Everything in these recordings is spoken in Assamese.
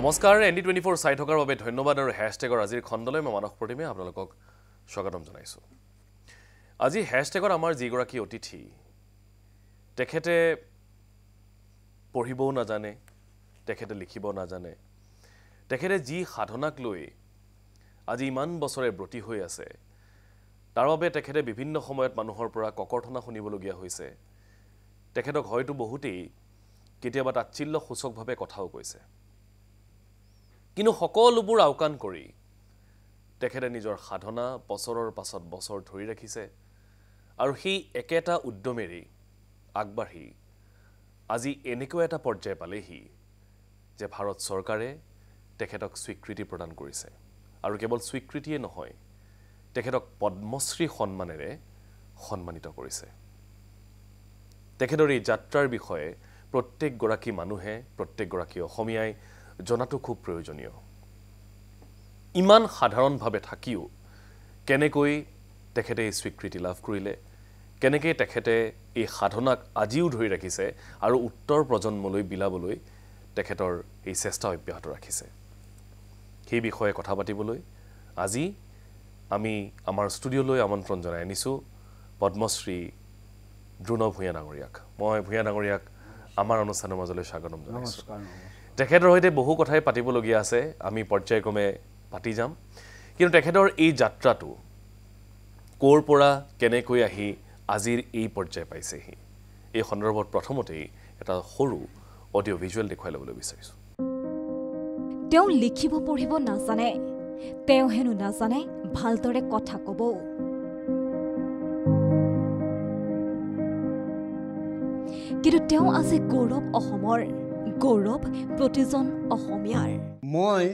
নমস্কাৰ এন ডি টুৱেণ্টি ফ'ৰ চাই থকাৰ বাবে ধন্যবাদ আৰু হেচটেগৰ আজিৰ খণ্ডলৈ মই মানস প্ৰতিমে আপোনালোকক স্বাগতম জনাইছোঁ আজি হেচটেগত আমাৰ যিগৰাকী অতিথি তেখেতে পঢ়িবও নাজানে তেখেতে লিখিব নাজানে তেখেতে যি সাধনাক লৈ আজি ইমান বছৰে ব্ৰতী হৈ আছে তাৰ বাবে তেখেতে বিভিন্ন সময়ত মানুহৰ পৰা ককৰ্থনা শুনিবলগীয়া হৈছে তেখেতক হয়তো বহুতেই কেতিয়াবা তাচ্ছিল্যসূচকভাৱে কথাও কৈছে কিন্তু সকলোবোৰ আওকাণ কৰি তেখেতে নিজৰ সাধনা বছৰৰ পাছত বছৰ ধৰি ৰাখিছে আৰু সেই একেটা উদ্যমেৰেই আগবাঢ়ি আজি এনেকুৱা এটা পৰ্যায় পালেহি যে ভাৰত চৰকাৰে তেখেতক স্বীকৃতি প্ৰদান কৰিছে আৰু কেৱল স্বীকৃতিয়ে নহয় তেখেতক পদ্মশ্ৰী সন্মানেৰে সন্মানিত কৰিছে তেখেতৰ এই যাত্ৰাৰ বিষয়ে প্ৰত্যেকগৰাকী মানুহে প্ৰত্যেকগৰাকী অসমীয়াই জনাটো খুব প্ৰয়োজনীয় ইমান সাধাৰণভাৱে থাকিও কেনেকৈ তেখেতে এই স্বীকৃতি লাভ কৰিলে কেনেকৈ তেখেতে এই সাধনাক আজিও ধৰি ৰাখিছে আৰু উত্তৰ প্ৰজন্মলৈ বিলাবলৈ তেখেতৰ এই চেষ্টা অব্যাহত ৰাখিছে সেই বিষয়ে কথা পাতিবলৈ আজি আমি আমাৰ ষ্টুডিঅ'লৈ আমন্ত্ৰণ জনাই আনিছোঁ পদ্মশ্ৰী দ্ৰোণ ভূঞা ডাঙৰীয়াক মই ভূঞা ডাঙৰীয়াক আমাৰ অনুষ্ঠানৰ মাজলৈ স্বাগতম জনাইছোঁ তেখেতৰ সৈতে বহু কথাই পাতিবলগীয়া আছে আমি পৰ্যায়ক্ৰমে পাতি যাম কিন্তু তেখেতৰ এই যাত্ৰাটো ক'ৰ পৰা কেনেকৈ আহি আজিৰ এই পৰ্যায় পাইছেহি এই সন্দৰ্ভত প্ৰথমতেই এটা সৰু অডিঅ' ভিজুৱেল দেখুৱাই ল'বলৈ বিচাৰিছোঁ তেওঁ লিখিব পঢ়িব নাজানে তেওঁ হেনো নাজানে ভালদৰে কথা ক'ব কিন্তু তেওঁ আজি গৌৰৱ অসমৰ গৌৰৱ প্ৰতিজন অসমীয়াৰ মই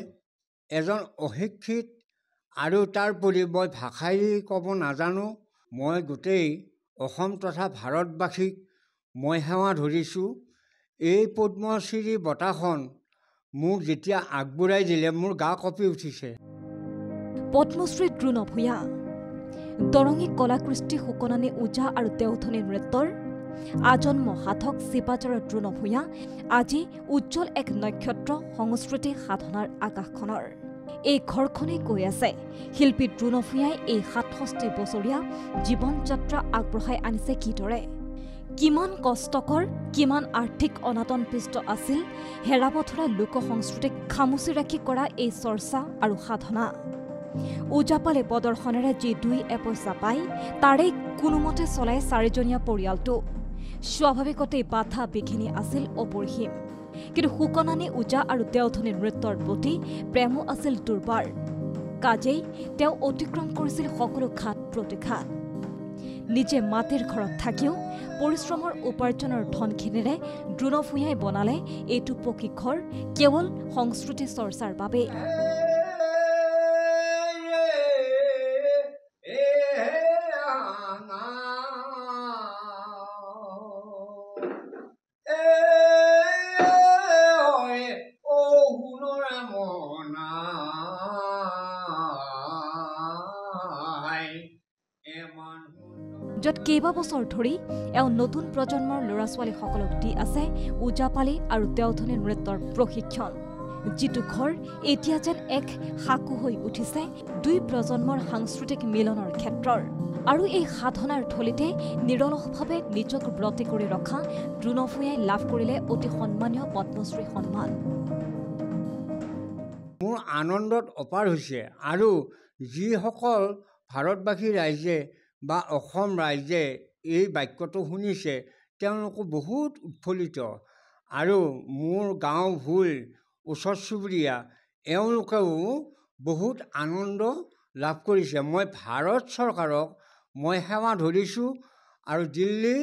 এজন অশিক্ষিত আৰু তাৰ পৰি মই ভাষাই ক'ব নাজানো মই গোটেই অসম তথা ভাৰতবাসীক মই সেৱা ধৰিছোঁ এই পদ্মশ্ৰী বঁটাখন মোক যেতিয়া আগবঢ়াই দিলে মোৰ গা কঁপি উঠিছে পদ্মশ্ৰী দ্ৰোণ দৰঙী কলাকৃষ্টি ফুকননে ওজা আৰু তেওঁথনী নৃত্যৰ আজন্ম সাধক শিৱাচাৰ্য দ্ৰোণভূঞা আজি উজ্জ্বল এক নক্ষত্ৰ সংস্কৃতি সাধনাৰ আকাশখনৰ এই ঘৰখনেই কৈ আছে শিল্পী দ্ৰোণভূঞাই এই সাতষষ্ঠি বছৰীয়া জীৱন যাত্ৰা আগবঢ়াই আনিছে কিদৰে কিমান কষ্টকৰ কিমান আৰ্থিক অনাতন পিষ্ট আছিল হেৰাবথৰা লোক সংস্কৃতিক খামুচি ৰাখি কৰা এই চৰ্চা আৰু সাধনা ওজাপালে প্ৰদৰ্শনেৰে যি দুই এপইচা পায় তাৰে কোনোমতে চলাই চাৰিজনীয়া পৰিয়ালটো স্বাভাৱিকতেই বাধা বিঘিনি আছিল অপৰিসীম কিন্তু সুকনানী ওজা আৰু দেওধনী নৃত্যৰ প্ৰতি প্ৰেমো আছিল দুৰ্বাৰ কাজেই তেওঁ অতিক্ৰম কৰিছিল সকলো ঘাট প্ৰতিঘাত নিজে মাটিৰ ঘৰত থাকিও পৰিশ্ৰমৰ উপাৰ্জনৰ ধনখিনিৰে দ্ৰুণভূঞাই বনালে এইটো পকী ঘৰ কেৱল সংস্কৃতি চৰ্চাৰ বাবেই কেইবাবছৰ ধৰি এওঁ নতুন প্ৰজন্মৰ ল'ৰা ছোৱালীসকলক দি আছে ওজাপালি আৰু দেওধনে নৃত্যৰ প্ৰশিক্ষণ যিটো ঘৰ এতিয়া যেন এক সাকু হৈ উঠিছে দুই প্ৰজন্মৰ সাংস্কৃতিক মিলনৰ ক্ষেত্ৰৰ আৰু এই সাধনাৰ থলীতে নিৰলসভাৱে নিজক ব্ৰতি কৰি ৰখা দ্ৰুণভূঞাই লাভ কৰিলে অতি সন্মানীয় পদ্মশ্ৰী সন্মান মোৰ আনন্দত অপাৰ হৈছে আৰু যিসকল ভাৰতবাসী ৰাইজে বা অসম ৰাইজে এই বাক্যটো শুনিছে তেওঁলোকো বহুত উৎফুল্লিত আৰু মোৰ গাঁও ভূঁই ওচৰ চুবুৰীয়া এওঁলোকেও বহুত আনন্দ লাভ কৰিছে মই ভাৰত চৰকাৰক মই সেৱা ধৰিছোঁ আৰু দিল্লী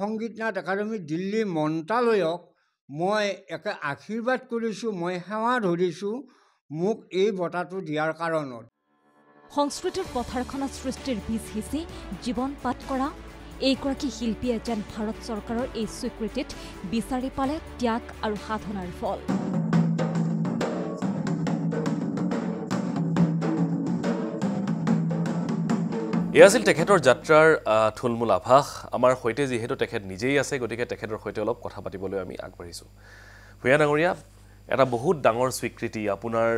সংগীত নাট একাডেমি দিল্লী মন্ত্ৰালয়ক মই একে আশীৰ্বাদ কৰিছোঁ মই সেৱা ধৰিছোঁ মোক এই বঁটাটো দিয়াৰ কাৰণত সংস্কৃতিৰ পথাৰখনত সৃষ্টিৰ বীজ সিঁচি জীৱন পাত কৰা এইগৰাকী শিল্পীয়ে যেন ভাৰত চৰকাৰৰ এই স্বীকৃতিত বিচাৰি পালে ত্যাগ আৰু সাধনাৰ ফল এয়া আছিল তেখেতৰ যাত্ৰাৰ থুলমূল আভাস আমাৰ সৈতে যিহেতু তেখেত নিজেই আছে গতিকে তেখেতৰ সৈতে অলপ কথা পাতিবলৈ আমি আগবাঢ়িছোঁ ভূঞা ডাঙৰীয়া এটা বহুত ডাঙৰ স্বীকৃতি আপোনাৰ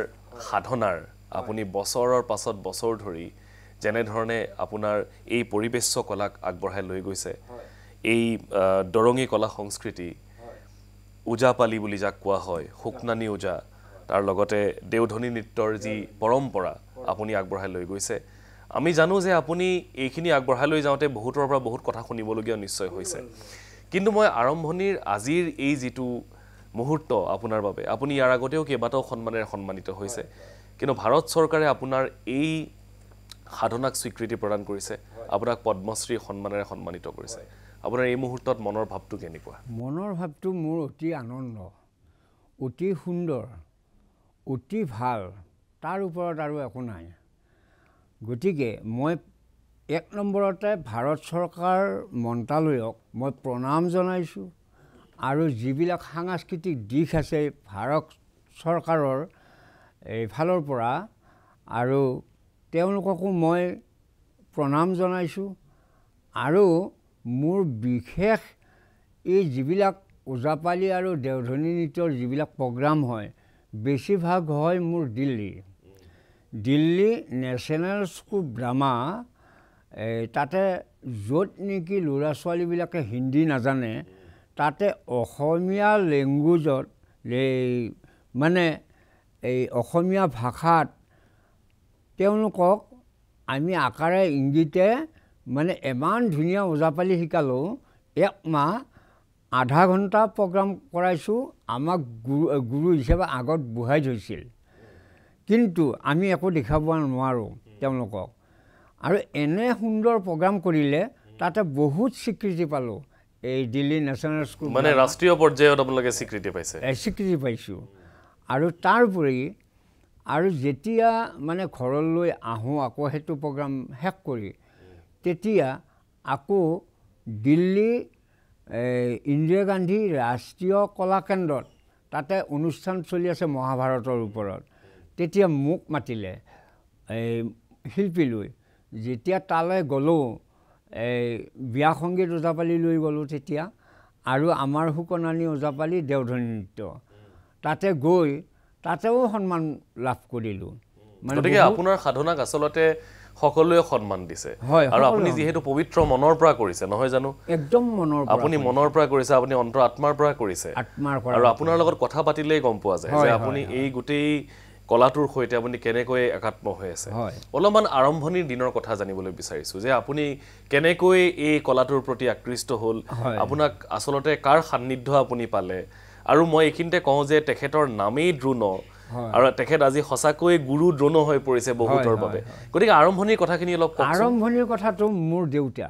সাধনাৰ আপুনি বছৰৰ পাছত বছৰ ধৰি যেনেধৰণে আপোনাৰ এই পৰিৱেশ্য কলাক আগবঢ়াই লৈ গৈছে এই দৰঙী কলা সংস্কৃতি ওজাপালি বুলি যাক কোৱা হয় শুকনানী ওজা তাৰ লগতে দেওধনী নৃত্যৰ যি পৰম্পৰা আপুনি আগবঢ়াই লৈ গৈছে আমি জানো যে আপুনি এইখিনি আগবঢ়াই লৈ যাওঁতে বহুতৰ পৰা বহুত কথা শুনিবলগীয়া নিশ্চয় হৈছে কিন্তু মই আৰম্ভণিৰ আজিৰ এই যিটো মুহূৰ্ত আপোনাৰ বাবে আপুনি ইয়াৰ আগতেও কেইবাটাও সন্মানেৰে সন্মানিত হৈছে কিন্তু ভাৰত চৰকাৰে আপোনাৰ এই সাধনাক স্বীকৃতি প্ৰদান কৰিছে আপোনাক পদ্মশ্ৰী সন্মানেৰে সন্মানিত কৰিছে আপোনাৰ এই মুহূৰ্তত মনৰ ভাৱটো কেনেকুৱা মনৰ ভাৱটো মোৰ অতি আনন্দ অতি সুন্দৰ অতি ভাল তাৰ ওপৰত আৰু একো নাই গতিকে মই এক নম্বৰতে ভাৰত চৰকাৰ মন্ত্ৰালয়ক মই প্ৰণাম জনাইছোঁ আৰু যিবিলাক সাংস্কৃতিক দিশ আছে ভাৰত চৰকাৰৰ এইফালৰ পৰা আৰু তেওঁলোককো মই প্ৰণাম জনাইছোঁ আৰু মোৰ বিশেষ এই যিবিলাক ওজাপালি আৰু দেওধনী নৃত্যৰ যিবিলাক প্ৰগ্ৰাম হয় বেছিভাগ হয় মোৰ Delhi Delhi national school drama তাতে য'ত নেকি ল'ৰা ছোৱালীবিলাকে হিন্দী নাজানে তাতে অসমীয়া লেংগুৱেজত মানে এই অসমীয়া ভাষাত তেওঁলোকক আমি আকাৰে ইংগিতে মানে ইমান ধুনীয়া ওজাপালি শিকালোঁ এক মাহ আধা ঘণ্টা প্ৰগ্ৰাম কৰাইছোঁ আমাক গুৰু গুৰু হিচাপে আগত বহাই থৈছিল কিন্তু আমি একো দেখাব নোৱাৰোঁ তেওঁলোকক আৰু এনে সুন্দৰ প্ৰগ্ৰাম কৰিলে তাতে বহুত স্বীকৃতি পালোঁ এই দিল্লী নেশ্যনেল স্কুল মানে ৰাষ্ট্ৰীয় পৰ্যায়ত আপোনালোকে স্বীকৃতি পাইছে স্বীকৃতি পাইছোঁ আৰু তাৰোপৰি আৰু যেতিয়া মানে ঘৰলৈ আহোঁ আকৌ সেইটো প্ৰগ্ৰাম শেষ কৰি তেতিয়া আকৌ দিল্লী ইন্দিৰা গান্ধী ৰাষ্ট্ৰীয় কলা কেন্দ্ৰত তাতে অনুষ্ঠান চলি আছে মহাভাৰতৰ ওপৰত তেতিয়া মোক মাতিলে এই শিল্পীলৈ যেতিয়া তালৈ গ'লোঁ এই বিয়া সংগীত ওজাপালি লৈ গ'লোঁ তেতিয়া আৰু আমাৰ সুকনানী ওজাপালি দেওধনী নৃত্য তাতে গৈ তাতেও সন্মান লাভ কৰিলোঁ গতিকে আপোনাৰ সাধনাক আচলতে সকলোৱে সন্মান দিছে হয় আৰু আপুনি যিহেতু পবিত্ৰ মনৰ পৰা কৰিছে নহয় জানো একদম মনৰ আপুনি মনৰ পৰা কৰিছে আপুনি অন্তৰ আত্মাৰ পৰা কৰিছে আৰু আপোনাৰ লগত কথা পাতিলেই গম পোৱা যায় যে আপুনি এই গোটেই কলাটোৰ সৈতে আপুনি কেনেকৈ একাত্ম হৈ আছে অলপমান আৰম্ভণিৰ দিনৰ কথা জানিবলৈ বিচাৰিছোঁ যে আপুনি কেনেকৈ এই কলাটোৰ প্ৰতি আকৃষ্ট হ'ল আপোনাক আচলতে কাৰ সান্নিধ্য আপুনি পালে আৰু মই এইখিনিতে কওঁ যে তেখেতৰ নামেই দ্ৰোণ আৰু তেখেত আজি সঁচাকৈ গুৰু দ্ৰোণ হৈ পৰিছে বহুতৰ বাবে গতিকে আৰম্ভণিৰ কথাখিনি অলপ আৰম্ভণিৰ কথাটো মোৰ দেউতা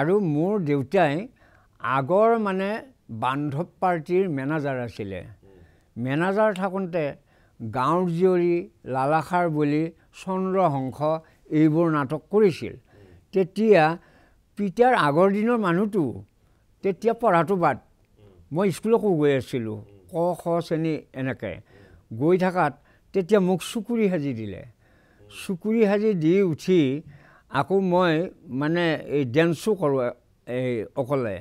আৰু মোৰ দেউতাই আগৰ মানে বান্ধৱ পাৰ্টীৰ মেনেজাৰ আছিলে মেনেজাৰ থাকোঁতে গাঁৱৰ জীয়ৰী লালাখাৰ বলি হংস এইবোৰ নাটক কৰিছিল তেতিয়া পিতাৰ আগৰ দিনৰ মানুহটো তেতিয়া পঢ়াটো বাদ মই স্কুলকো গৈ আছিলোঁ ক খ শ্ৰেণী এনেকৈ গৈ থকাত তেতিয়া মোক চুকুৰি সাজি দিলে চুকুৰি সাজি দি উঠি আকৌ মই মানে এই ডেন্সো কৰোঁ এই অকলে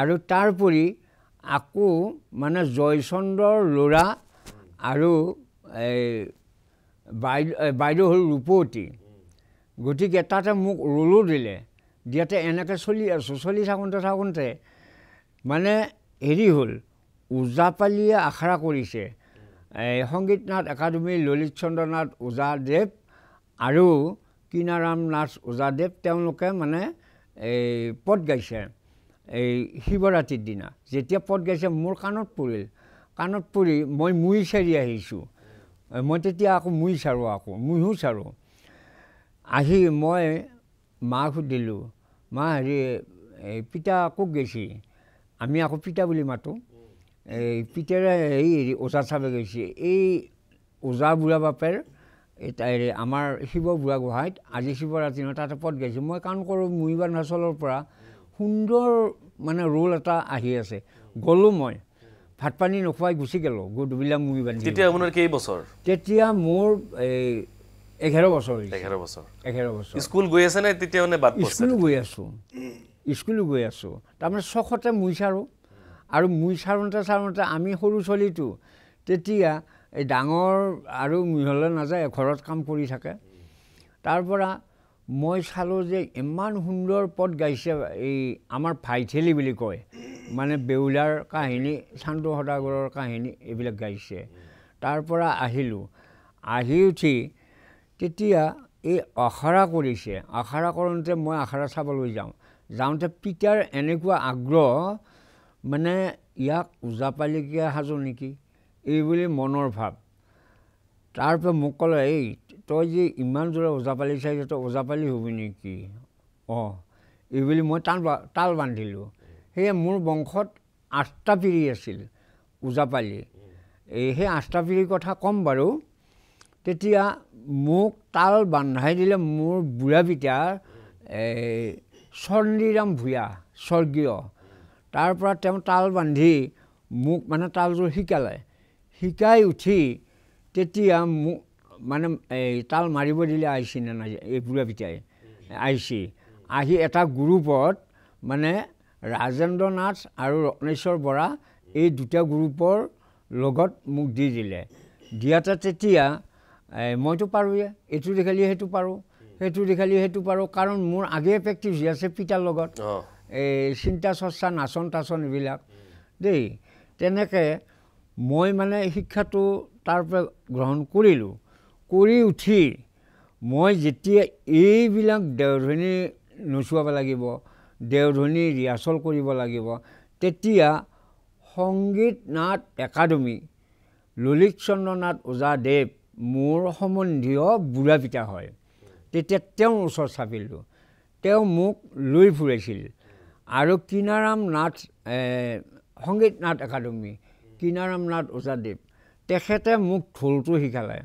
আৰু তাৰোপৰি আকৌ মানে জয়চন্দ্ৰৰ ল'ৰা আৰু এই বাইদেউ বাইদেউ হ'ল ৰূপৱতী গতিকে তাতে মোক ৰ'লো দিলে দিয়াতে এনেকৈ চলি আছোঁ চলি থাকোঁতে থাকোঁতে মানে হেৰি হ'ল ওজাপালিয়ে আখৰা কৰিছে এই সংগীত নাথ একাডেমীৰ ললিত চন্দ্ৰনাথ ওজাদেৱ আৰু কিনাৰাম নাথ ওজাদেৱ তেওঁলোকে মানে এই পদ গাইছে এই শিৱৰাত্ৰিৰ দিনা যেতিয়া পদ গাইছে মোৰ কাণত পৰিল কাণত পৰি মই মুই চাৰি আহিছোঁ মই তেতিয়া আকৌ মুই চাৰোঁ আকৌ মুইহো চাৰোঁ আহি মই মাক সুধিলোঁ মা হেৰি এই পিতা ক'ত গৈছে আমি আকৌ পিতা বুলি মাতোঁ এই পিতাৰে এই হেৰি ওজা চাবে গৈছে এই ওজা বুঢ়া বাপেৰ তাইৰে আমাৰ শিৱ বুঢ়া গোহাঁইত আজি শিৱৰাত্ৰি নহয় তাতে পদ গাইছোঁ মই কাম কৰোঁ মুহিবান হাচলৰ পৰা সুন্দৰ মানে ৰোল এটা আহি আছে গ'লোঁ মই ভাত পানী নোখোৱাই গুচি গ'লোঁ গধূলীয়া মুহি বান্ধি তেতিয়া আপোনাৰ কেই বছৰ তেতিয়া মোৰ এই এঘাৰ বছৰ এঘাৰ বছৰ এঘাৰ বছৰ স্কুল গৈ আছেনে তেতিয়া মানে স্কুল গৈ আছোঁ স্কুল গৈ আছোঁ তাৰমানে চখতে মুই চাৰোঁ আৰু মুই চাৰোঁতে চাৰোঁতে আমি সৰু চলিটো তেতিয়া এই ডাঙৰ আৰু মিহলৈ নাযায় ঘৰত কাম কৰি থাকে তাৰ পৰা মই চালোঁ যে ইমান সুন্দৰ পদ গাইছে এই আমাৰ ভাইথেলী বুলি কয় মানে বেউলাৰ কাহিনী চান্দু সদাগৰৰ কাহিনী এইবিলাক গাইছে তাৰ পৰা আহিলোঁ আহি উঠি তেতিয়া এই আখাৰা কৰিছে আখাৰা কৰোঁতে মই আখাৰা চাবলৈ যাওঁ যাওঁতে পিতাৰ এনেকুৱা আগ্ৰহ মানে ইয়াক ওজাপালিকীয়া সাজো নেকি এইবুলি মনৰ ভাৱ তাৰপৰা মোক ক'লে এই তই যে ইমান জোৰে ওজাপালি চাইছ তই ওজাপালি হ'বি নেকি অঁ এইবুলি মই তাল তাল বান্ধিলোঁ সেয়ে মোৰ বংশত আঠটা পিৰি আছিল ওজাপালি এই সেই আঠটা পিৰিৰ কথা ক'ম বাৰু তেতিয়া মোক তাল বান্ধাই দিলে মোৰ বুঢ়াপিতাৰ এই চন্দ্ৰীৰাম ভূঞা স্বৰ্গীয় তাৰ পৰা তেওঁ তাল বান্ধি মোক মানে তালযোৰ শিকালে শিকাই উঠি তেতিয়া মোক মানে এই তাল মাৰিব দিলে আহিছে নে নাই এই বুঢ়া পিতাই আহিছে আহি এটা গ্ৰুপত মানে ৰাজেন্দ্ৰ নাথ আৰু ৰত্নেশ্বৰ বৰা এই দুটা গ্ৰুপৰ লগত মোক দি দিলে দিয়াতে তেতিয়া মইতো পাৰোঁৱে এইটো দেখালি সেইটো পাৰোঁ সেইটো দেখালি সেইটো পাৰোঁ কাৰণ মোৰ আগেয়ে প্ৰেক্টিছ হৈ আছে পিতাৰ লগত এই চিন্তা চৰ্চা নাচন তাচন এইবিলাক দেই তেনেকৈ মই মানে শিক্ষাটো তাৰ পৰা গ্ৰহণ কৰিলোঁ কৰি উঠি মই যেতিয়া এইবিলাক দেওধনী নোচোৱাব লাগিব দেওধনী ৰিহাৰ্চল কৰিব লাগিব তেতিয়া সংগীত নাট একাডেমী ললিত চন্দ্ৰনাথ ওজাদেৱ মোৰ সম্বন্ধীয় বুঢ়া পিতা হয় তেতিয়া তেওঁৰ ওচৰ চাপিলোঁ তেওঁ মোক লৈ ফুৰিছিল আৰু কিনাৰাম নাথ সংগীত নাথ একাডেমী কিনাৰাম নাথ ওজাদেৱ তেখেতে মোক ঢোলটো শিকালে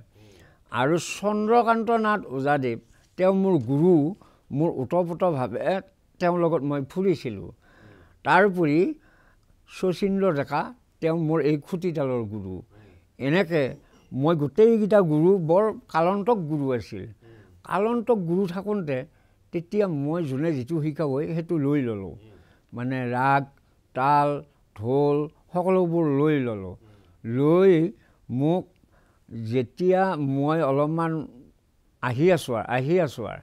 আৰু চন্দ্ৰকান্ত নাথ ওজাদেৱ তেওঁ মোৰ গুৰু মোৰ ওতঃপ্ৰোতভাৱে তেওঁৰ লগত মই ফুৰিছিলোঁ তাৰোপৰি শচীন্দ্ৰ ডেকা তেওঁ মোৰ এই খুটিতালৰ গুৰু এনেকৈ মই গোটেইকেইটা গুৰু বৰ কালন্তক গুৰু আছিল কালন্তক গুৰু থাকোঁতে তেতিয়া মই যোনে যিটো শিকাব সেইটো লৈ ল'লোঁ মানে ৰাগ তাল ঢোল সকলোবোৰ লৈ ল'লোঁ লৈ মোক যেতিয়া মই অলপমান আহি আছোঁ আৰু আহি আছোঁ আৰু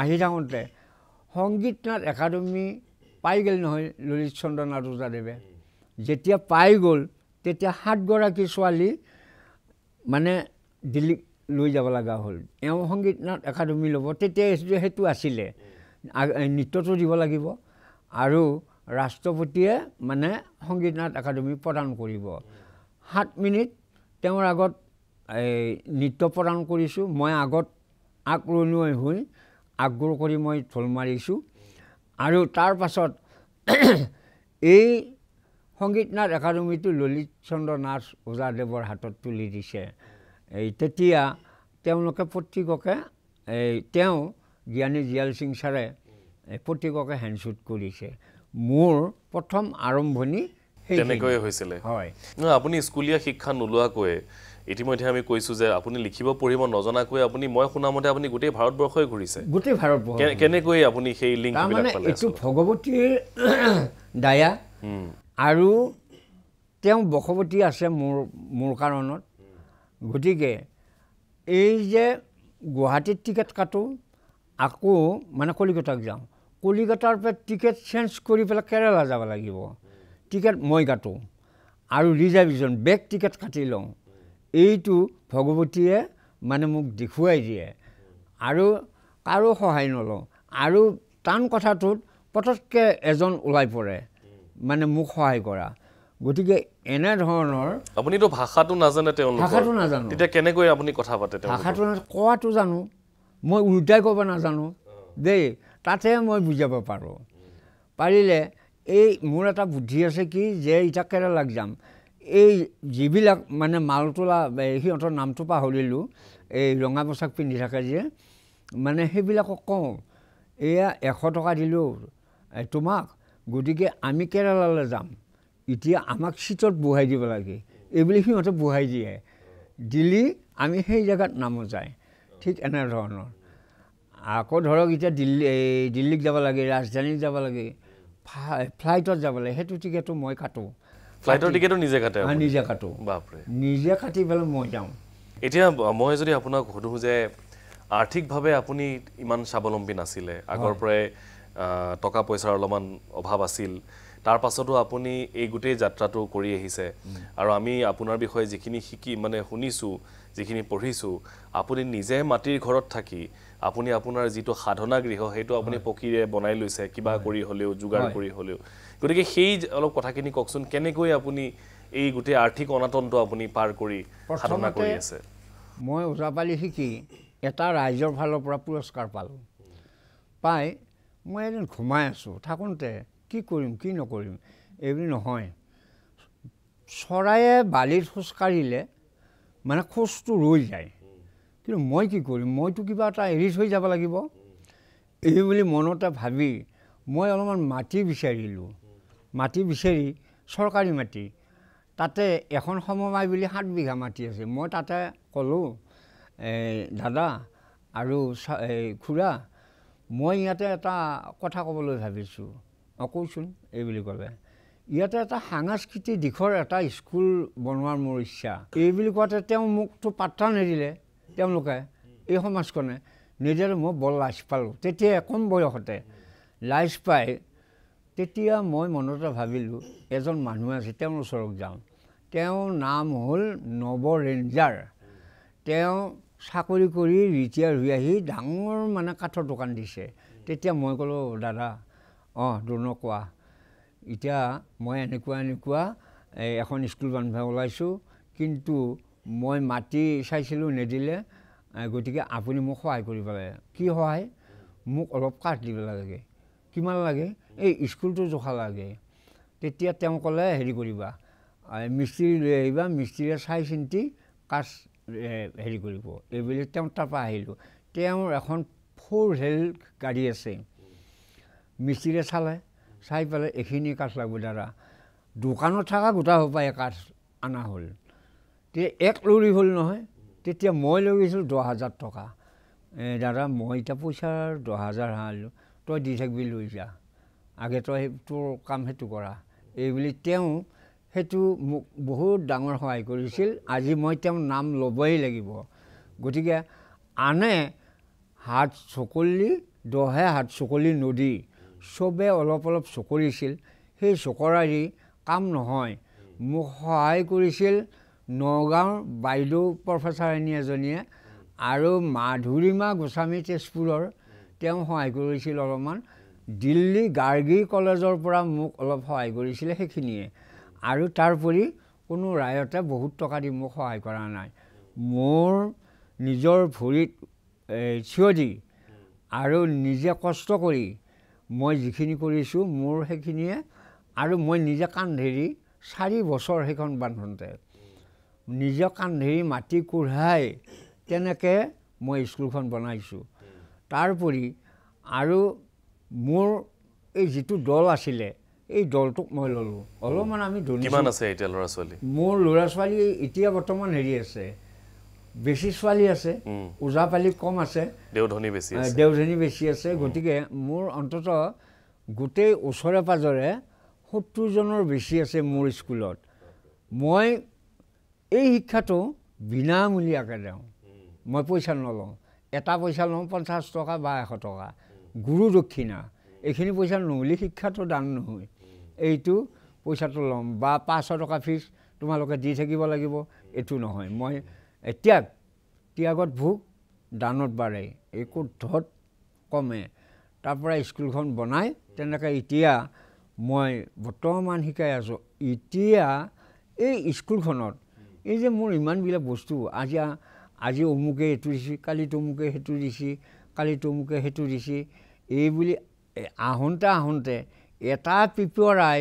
আহি থাকোঁতে সংগীত নাট একাডেমি পাই গ'ল নহয় ললিত চন্দ্ৰ নাটোজাদেৱে যেতিয়া পাই গ'ল তেতিয়া সাতগৰাকী ছোৱালী মানে দিল্লী লৈ যাব লগা হ'ল এওঁ সংগীত নাট একাডেমি ল'ব তেতিয়া সেইটো আছিলে নৃত্যটো দিব লাগিব আৰু ৰাষ্ট্ৰপতিয়ে মানে সংগীত নাট একাডেমী প্ৰদান কৰিব সাত মিনিট তেওঁৰ আগত এই নৃত্য প্ৰদান কৰিছোঁ মই আগত আগ্ৰণী হৈ আগ্ৰহ কৰি মই ঢোল মাৰিছোঁ আৰু তাৰ পাছত এই সংগীত নাট একাডেমিটো ললিত চন্দ্ৰ নাথ ওজাদেৱৰ হাতত তুলি দিছে এই তেতিয়া তেওঁলোকে প্ৰত্যেককে এই তেওঁ জ্ঞানী জিয়াল সিং ছাৰে প্ৰত্যেককে হেণ্ডশ্বুট কৰিছে মোৰ প্ৰথম আৰম্ভণি তেনেকৈয়ে হৈছিলে হয় আপুনি স্কুলীয়া শিক্ষা নোলোৱাকৈয়ে ইতিমধ্যে আমি কৈছোঁ যে আপুনি লিখিব পঢ়িব নজনাকৈ আপুনি মই শুনামতে আপুনি গোটেই ভাৰতবৰ্ষই ঘূৰিছে গোটেই ভাৰতবৰ্ষ কেনেকৈ আপুনি সেই লিংক মানে এইটো ভগৱতীৰ দায়া আৰু তেওঁ বসৱতী আছে মোৰ মোৰ কাৰণত গতিকে এই যে গুৱাহাটীত টিকেট কাটো আকৌ মানে কলিকতাক যাওঁ কলিকতাৰ পৰা টিকেট চেঞ্জ কৰি পেলাই কেৰেলা যাব লাগিব টিকেট মই কাটো আৰু ৰিজাৰ্ভেশ্যন বেক টিকেট কাটি লওঁ এইটো ভগৱতীয়ে মানে মোক দেখুৱাই দিয়ে আৰু কাৰো সহায় নলওঁ আৰু টান কথাটোত পটককৈ এজন ওলাই পৰে মানে মোক সহায় কৰা গতিকে এনেধৰণৰ আপুনিতো ভাষাটো নাজানে তেওঁলোকে ভাষাটো নাজানো তেতিয়া কেনেকৈ আপুনি কথা পাতে ভাষাটো কোৱাটো জানো মই উল্টাই ক'ব নাজানো দেই তাতে মই বুজাব পাৰোঁ পাৰিলে এই মোৰ এটা বুদ্ধি আছে কি যে ইটাকেৰে লাগ যাম এই যিবিলাক মানে মালতোলা সিহঁতৰ নামটো পাহৰিলোঁ এই ৰঙা পোচাক পিন্ধি থাকে যে মানে সেইবিলাকক কওঁ এয়া এশ টকা দিলোঁ তোমাক গতিকে আমি কেৰেলালৈ যাম এতিয়া আমাক চিটত বহাই দিব লাগে এইবুলি সিহঁতে বহাই দিয়ে দিলে আমি সেই জেগাত নামো যায় ঠিক এনেধৰণৰ আকৌ ধৰক এতিয়া দিল্লী এই দিল্লীক যাব লাগে ৰাজধানীত যাব লাগে ফ্লাইটত যাব লাগে সেইটো টিকেটো মই কাটোঁ ফ্লাইটৰ টিকেটো নিজে কাটে নিজে কাটোঁ বাপৰে নিজে কাটি পেলাই মই যাওঁ এতিয়া মই যদি আপোনাক সোধোঁ যে আৰ্থিকভাৱে আপুনি ইমান স্বাৱলম্বী নাছিলে আগৰ পৰাই টকা পইচাৰ অলপমান অভাৱ আছিল তাৰ পাছতো আপুনি এই গোটেই যাত্ৰাটো কৰি আহিছে আৰু আমি আপোনাৰ বিষয়ে যিখিনি শিকি মানে শুনিছোঁ যিখিনি পঢ়িছোঁ আপুনি নিজে মাটিৰ ঘৰত থাকি আপুনি আপোনাৰ যিটো সাধনা গৃহ সেইটো আপুনি পকীৰে বনাই লৈছে কিবা কৰি হ'লেও যোগাৰ কৰি হ'লেও গতিকে সেই অলপ কথাখিনি কওকচোন কেনেকৈ আপুনি এই গোটেই আৰ্থিক অনাতনটো আপুনি পাৰ কৰি সাধনা কৰি আছে মই ওজাপালি শিকি এটা ৰাইজৰ ফালৰ পৰা পুৰস্কাৰ পালোঁ পাই মই এদিন ঘুমাই আছোঁ থাকোঁতে কি কৰিম কি নকৰিম এইবুলি নহয় চৰায়ে বালিত খোজকাঢ়িলে মানে খোজটো ৰৈ যায় কিন্তু মই কি কৰিম মইতো কিবা এটা এৰি থৈ যাব লাগিব এই বুলি মনতে ভাবি মই অলপমান মাটি বিচাৰিলোঁ মাটি বিচাৰি চৰকাৰী মাটি তাতে এখন সমবায় বুলি সাত বিঘা মাটি আছে মই তাতে ক'লোঁ এই দাদা আৰু এই খুৰা মই ইয়াতে এটা কথা ক'বলৈ ভাবিছোঁ অকৈচোন এই বুলি ক'লে ইয়াতে এটা সাংস্কৃতিক দিশৰ এটা স্কুল বনোৱাৰ মোৰ ইচ্ছা এই বুলি কোৱাতে তেওঁ মোকতো পাত্ৰা নিদিলে তেওঁলোকে এই সমাজখনে নিদিলে মই বৰ লাজ পালোঁ তেতিয়া কম বয়সতে লাজ পাই তেতিয়া মই মনতে ভাবিলোঁ এজন মানুহ আছে তেওঁৰ ওচৰত যাওঁ তেওঁৰ নাম হ'ল নৱ ৰেঞ্জাৰ তেওঁ চাকৰি কৰি ৰিটায়াৰ হৈ আহি ডাঙৰ মানে কাঠৰ দোকান দিছে তেতিয়া মই ক'লোঁ দাদা অঁ দোনো কোৱা এতিয়া মই এনেকুৱা এনেকুৱা এখন স্কুল বান্ধিব ওলাইছোঁ কিন্তু মই মাটি চাইছিলোঁ নিদিলে গতিকে আপুনি মোক সহায় কৰিব লাগে কি সহায় মোক অলপ কাঠ দিব লাগে কিমান লাগে এই স্কুলটো জোখা লাগে তেতিয়া তেওঁ ক'লে হেৰি কৰিবা মিস্ত্ৰী লৈ আহিবা মিস্ত্ৰীয়ে চাই চিন্তি কাঠ হেৰি কৰিব এইবুলি তেওঁ তাৰপৰা আহিলোঁ তেওঁৰ এখন ফ'ৰ হেল গাড়ী আছে মিস্ত্ৰীৰে চালে চাই পেলাই এইখিনি কাঠ লাগিব দাদা দোকানত থকা গোটাসোপা এক কাঠ অনা হ'ল তেতিয়া এক লৰি হ'ল নহয় তেতিয়া মই লৈ গৈছিলোঁ দহ হাজাৰ টকা দাদা মই এতিয়া পইচা দহ হাজাৰ হাঁহালোঁ তই দি থাকিবি লৈ যা আগে তই সেই তোৰ কাম সেইটো কৰা এইবুলি তেওঁ সেইটো মোক বহুত ডাঙৰ সহায় কৰিছিল আজি মই তেওঁ নাম ল'বই লাগিব গতিকে আনে হাত চকলি দহে হাত চকলি নদী চবে অলপ অলপ চকৰিছিল সেই চকৰাৰী কাম নহয় মোক সহায় কৰিছিল নগাঁৱৰ বাইদেউ প্ৰফেচাৰণী এজনীয়ে আৰু মাধুৰীমা গোস্বামী তেজপুৰৰ তেওঁ সহায় কৰিছিল অলপমান দিল্লী গাৰ্গী কলেজৰ পৰা মোক অলপ সহায় কৰিছিলে সেইখিনিয়ে আৰু তাৰোপৰি কোনো ৰায়তে বহুত টকা দি মোক সহায় কৰা নাই মোৰ নিজৰ ভৰিত চিঞৰি আৰু নিজে কষ্ট কৰি মই যিখিনি কৰিছোঁ মোৰ সেইখিনিয়ে আৰু মই নিজে কান্ধেৰি চাৰি বছৰ সেইখন বান্ধোতে নিজে কান্ধেৰি মাটি কঢ়াই তেনেকৈ মই স্কুলখন বনাইছোঁ তাৰোপৰি আৰু মোৰ এই যিটো দল আছিলে এই দলটোক মই ল'লোঁ অলপমান আমি ধনী আছে এতিয়া ল'ৰা ছোৱালী মোৰ ল'ৰা ছোৱালী এতিয়া বৰ্তমান হেৰি আছে বেছি ছোৱালী আছে ওজাপালি কম আছে দেওধনী বেছি দেওধনী বেছি আছে গতিকে মোৰ অন্ততঃ গোটেই ওচৰে পাঁজৰে সত্তৰজনৰ বেছি আছে মোৰ স্কুলত মই এই শিক্ষাটো বিনামূলীয়াকৈ দিওঁ মই পইচা নলওঁ এটা পইচা লওঁ পঞ্চাছ টকা বা এশ টকা গুৰু দক্ষিণা এইখিনি পইচা নলি শিক্ষাটো দান নহয় এইটো পইচাটো ল'ম বা পাঁচশ টকা ফিজ তোমালোকে দি থাকিব লাগিব এইটো নহয় মই এতিয়া ত্যাগত ভোগ দানত বাঢ়ে একো ধত কমে তাৰ পৰা স্কুলখন বনাই তেনেকৈ এতিয়া মই বৰ্তমান শিকাই আছোঁ এতিয়া এই স্কুলখনত এই যে মোৰ ইমানবিলাক বস্তু আজি আজি অমুকে এইটো দিছে কালি তমুকে সেইটো দিছে কালি তমুকে সেইটো দিছে এইবুলি আহোঁতে আহোঁতে এটা পিপৰাই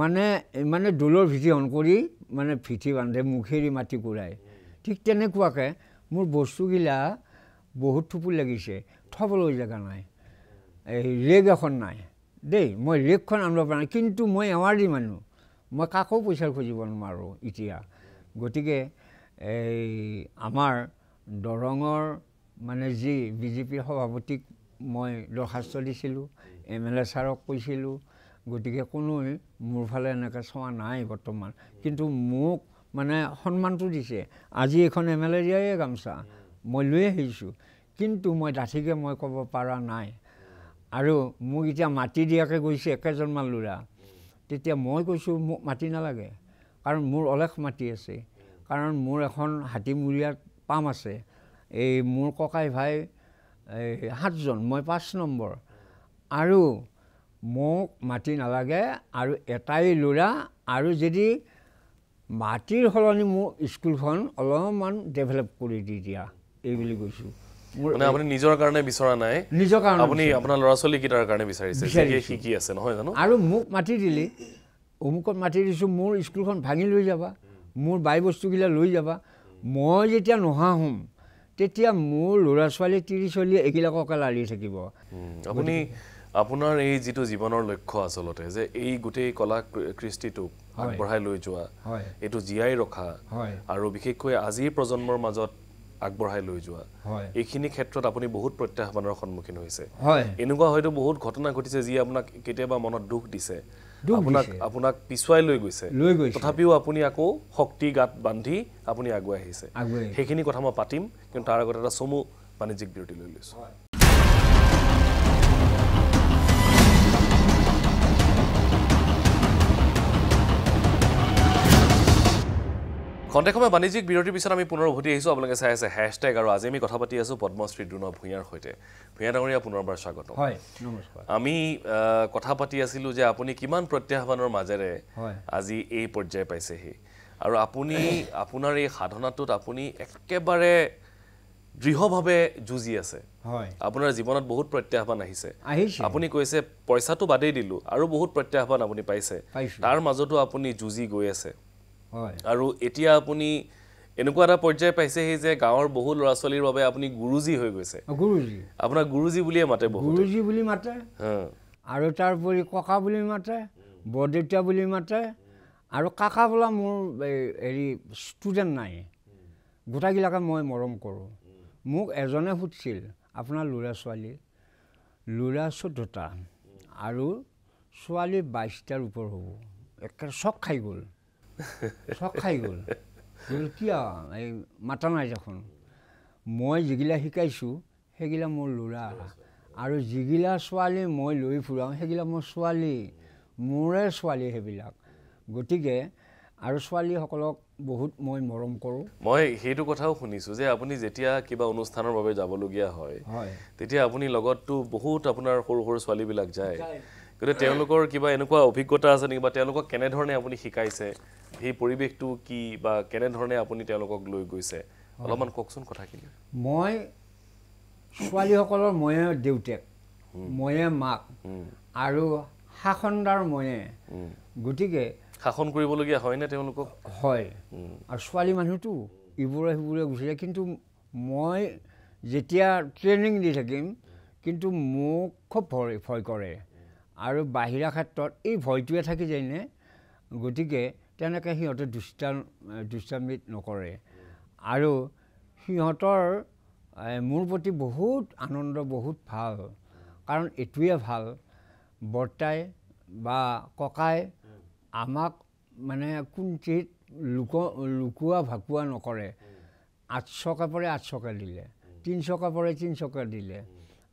মানে মানে দৌলৰ ভিটি অন কৰি মানে ভিটি বান্ধে মুখেৰে মাটি কোৰাই ঠিক তেনেকুৱাকৈ মোৰ বস্তুগিলা বহুত থুপুৰ লাগিছে থ'বলৈ জেগা নাই এই ৰেগ এখন নাই দেই মই ৰেগখন আনিব পৰা নাই কিন্তু মই এৱাৰ্ডি মানুহ মই কাকো পইচা খুজিব নোৱাৰোঁ এতিয়া গতিকে এই আমাৰ দৰঙৰ মানে যি বি জে পিৰ সভাপতিক মই দৰ্খাস্ত দিছিলোঁ এম এল এ ছাৰক কৈছিলোঁ গতিকে কোনোৱে মোৰ ফালে এনেকৈ চোৱা নাই বৰ্তমান কিন্তু মোক মানে সন্মানটো দিছে আজি এখন এম এল এ দিয়াই গামোচা মই লৈ আহিছোঁ কিন্তু মই ডাঠিকে মই ক'ব পৰা নাই আৰু মোক এতিয়া মাটি দিয়াকৈ গৈছে একেজনমান ল'ৰা তেতিয়া মই কৈছোঁ মোক মাটি নালাগে কাৰণ মোৰ অলেখ মাটি আছে কাৰণ মোৰ এখন হাতীমূৰীয়াত পাম আছে এই মোৰ ককাই ভাই এই সাতজন মই পাঁচ নম্বৰ আৰু মোক মাটি নালাগে আৰু এটাই ল'ৰা আৰু যদি মাটিৰ সলনি মোৰ স্কুলখন অলপমান ডেভেলপ কৰি দি দিয়া এই বুলি কৈছোঁ আৰু মোক মাতি দিলে অমুকত মাতি দিছোঁ মোৰ স্কুলখন ভাঙি লৈ যাবা মোৰ বাই বস্তুগিলা লৈ যাবা মই যেতিয়া নোহোৱা হ'ম তেতিয়া মোৰ ল'ৰা ছোৱালী তিৰি চলি এইবিলাককে লাৰি থাকিব আপুনি আপোনাৰ এই যিটো জীৱনৰ লক্ষ্য আচলতে যে এই গোটেই কলা কৃষ্টিটোক আগবঢ়াই লৈ যোৱা এইটো জীয়াই ৰখা আৰু বিশেষকৈ আজিৰ প্ৰজন্মৰ মাজত আগবঢ়াই লৈ যোৱা এইখিনি ক্ষেত্ৰত আপুনি বহুত প্ৰত্যাহ্বানৰ সন্মুখীন হৈছে এনেকুৱা হয়তো বহুত ঘটনা ঘটিছে যি আপোনাক কেতিয়াবা মনত দুখ দিছে আপোনাক আপোনাক পিছুৱাই লৈ গৈছে তথাপিও আপুনি আকৌ শক্তি গাত বান্ধি আপুনি আগুৱাই আহিছে সেইখিনি কথা মই পাতিম কিন্তু তাৰ আগতে এটা চমু বাণিজ্যিক বিৰতি লৈ লৈছোঁ খন্তেক সময় বাণিজ্যিক বিৰতিৰ পিছত আমি পুনৰ উভতি আহিছোঁ আপোনালোকে চাই আছে হেশ্বটেগ আৰু আজি আমি কথা পাতি আছোঁ পদ্মশ্ৰী দ্ৰোণ ভূঞাৰ সৈতে ভূঞা ডাঙৰীয়া পুনৰবাৰ স্বাগতম হয় নমস্কাৰ আমি কথা পাতি আছিলোঁ যে আপুনি কিমান প্ৰত্যাহ্বানৰ মাজেৰে আজি এই পৰ্যায় পাইছেহি আৰু আপুনি আপোনাৰ এই সাধনাটোত আপুনি একেবাৰে দৃঢ়ভাৱে যুঁজি আছে হয় আপোনাৰ জীৱনত বহুত প্ৰত্যাহ্বান আহিছে আপুনি কৈছে পইচাটো বাদেই দিলোঁ আৰু বহুত প্ৰত্যাহ্বান আপুনি পাইছে তাৰ মাজতো আপুনি যুঁজি গৈ আছে আৰু এতিয়া আপুনি এনেকুৱা এটা পৰ্যায় পাইছেহি যে গাঁৱৰ বহু ল'ৰা ছোৱালীৰ বাবে আপুনি গুৰুজী হৈ গৈছে গুৰুজী আপোনাক গুৰুজী বুলিয়ে মাতে গুৰুজী বুলি মাতে আৰু তাৰ উপৰি ককা বুলি মাতে বৰদেউতা বুলি মাতে আৰু কাকা বোলা মোৰ এই হেৰি ষ্টুডেণ্ট নাই গোটেইবিলাকে মই মৰম কৰোঁ মোক এজনে সুধিছিল আপোনাৰ ল'ৰা ছোৱালী ল'ৰা চৈধ্যটা আৰু ছোৱালী বাইছটাৰ ওপৰ হ'ব একে চব খাই গ'ল চব খাই গ'ল কিয় এই মাতা নাই যখন মই যিগিলা শিকাইছোঁ সেইগিলা মোৰ ল'ৰা আৰু যিগিলা ছোৱালী মই লৈ ফুৰাওঁ সেইগিলা মোৰ ছোৱালী মোৰে ছোৱালী সেইবিলাক গতিকে আৰু ছোৱালীসকলক বহুত মই মৰম কৰোঁ মই সেইটো কথাও শুনিছোঁ যে আপুনি যেতিয়া কিবা অনুষ্ঠানৰ বাবে যাবলগীয়া হয় তেতিয়া আপুনি লগততো বহুত আপোনাৰ সৰু সৰু ছোৱালীবিলাক যায় গতিকে তেওঁলোকৰ কিবা এনেকুৱা অভিজ্ঞতা আছে নেকি বা তেওঁলোকক কেনেধৰণে আপুনি শিকাইছে সেই পৰিৱেশটো কি বা কেনেধৰণে আপুনি তেওঁলোকক লৈ গৈছে অলপমান কওকচোন কথাখিনি মই ছোৱালীসকলৰ ময়ে দেউতাক ময়ে মাক আৰু শাসনদাৰ ময়ে গতিকে শাসন কৰিবলগীয়া হয়নে তেওঁলোকক হয় আৰু ছোৱালী মানুহটো ইবোৰে সিবোৰে গুচি যায় কিন্তু মই যেতিয়া ট্ৰেইনিং দি থাকিম কিন্তু মোক খুব ভয় ভয় কৰে আৰু বাহিৰা ক্ষেত্ৰত এই ভয়টোৱে থাকি যায়নে গতিকে তেনেকৈ সিহঁতে দুষ্টা দুষ্টামিত নকৰে আৰু সিহঁতৰ মোৰ প্ৰতি বহুত আনন্দ বহুত ভাল কাৰণ এইটোৱে ভাল বৰ্তাই বা ককাই আমাক মানে কোনঠিত লুক লুকুৱা ভাকুৱা নকৰে আঠশকে পৰে আঠশকৈ দিলে তিনিশকৈ পৰে তিনিশকৈ দিলে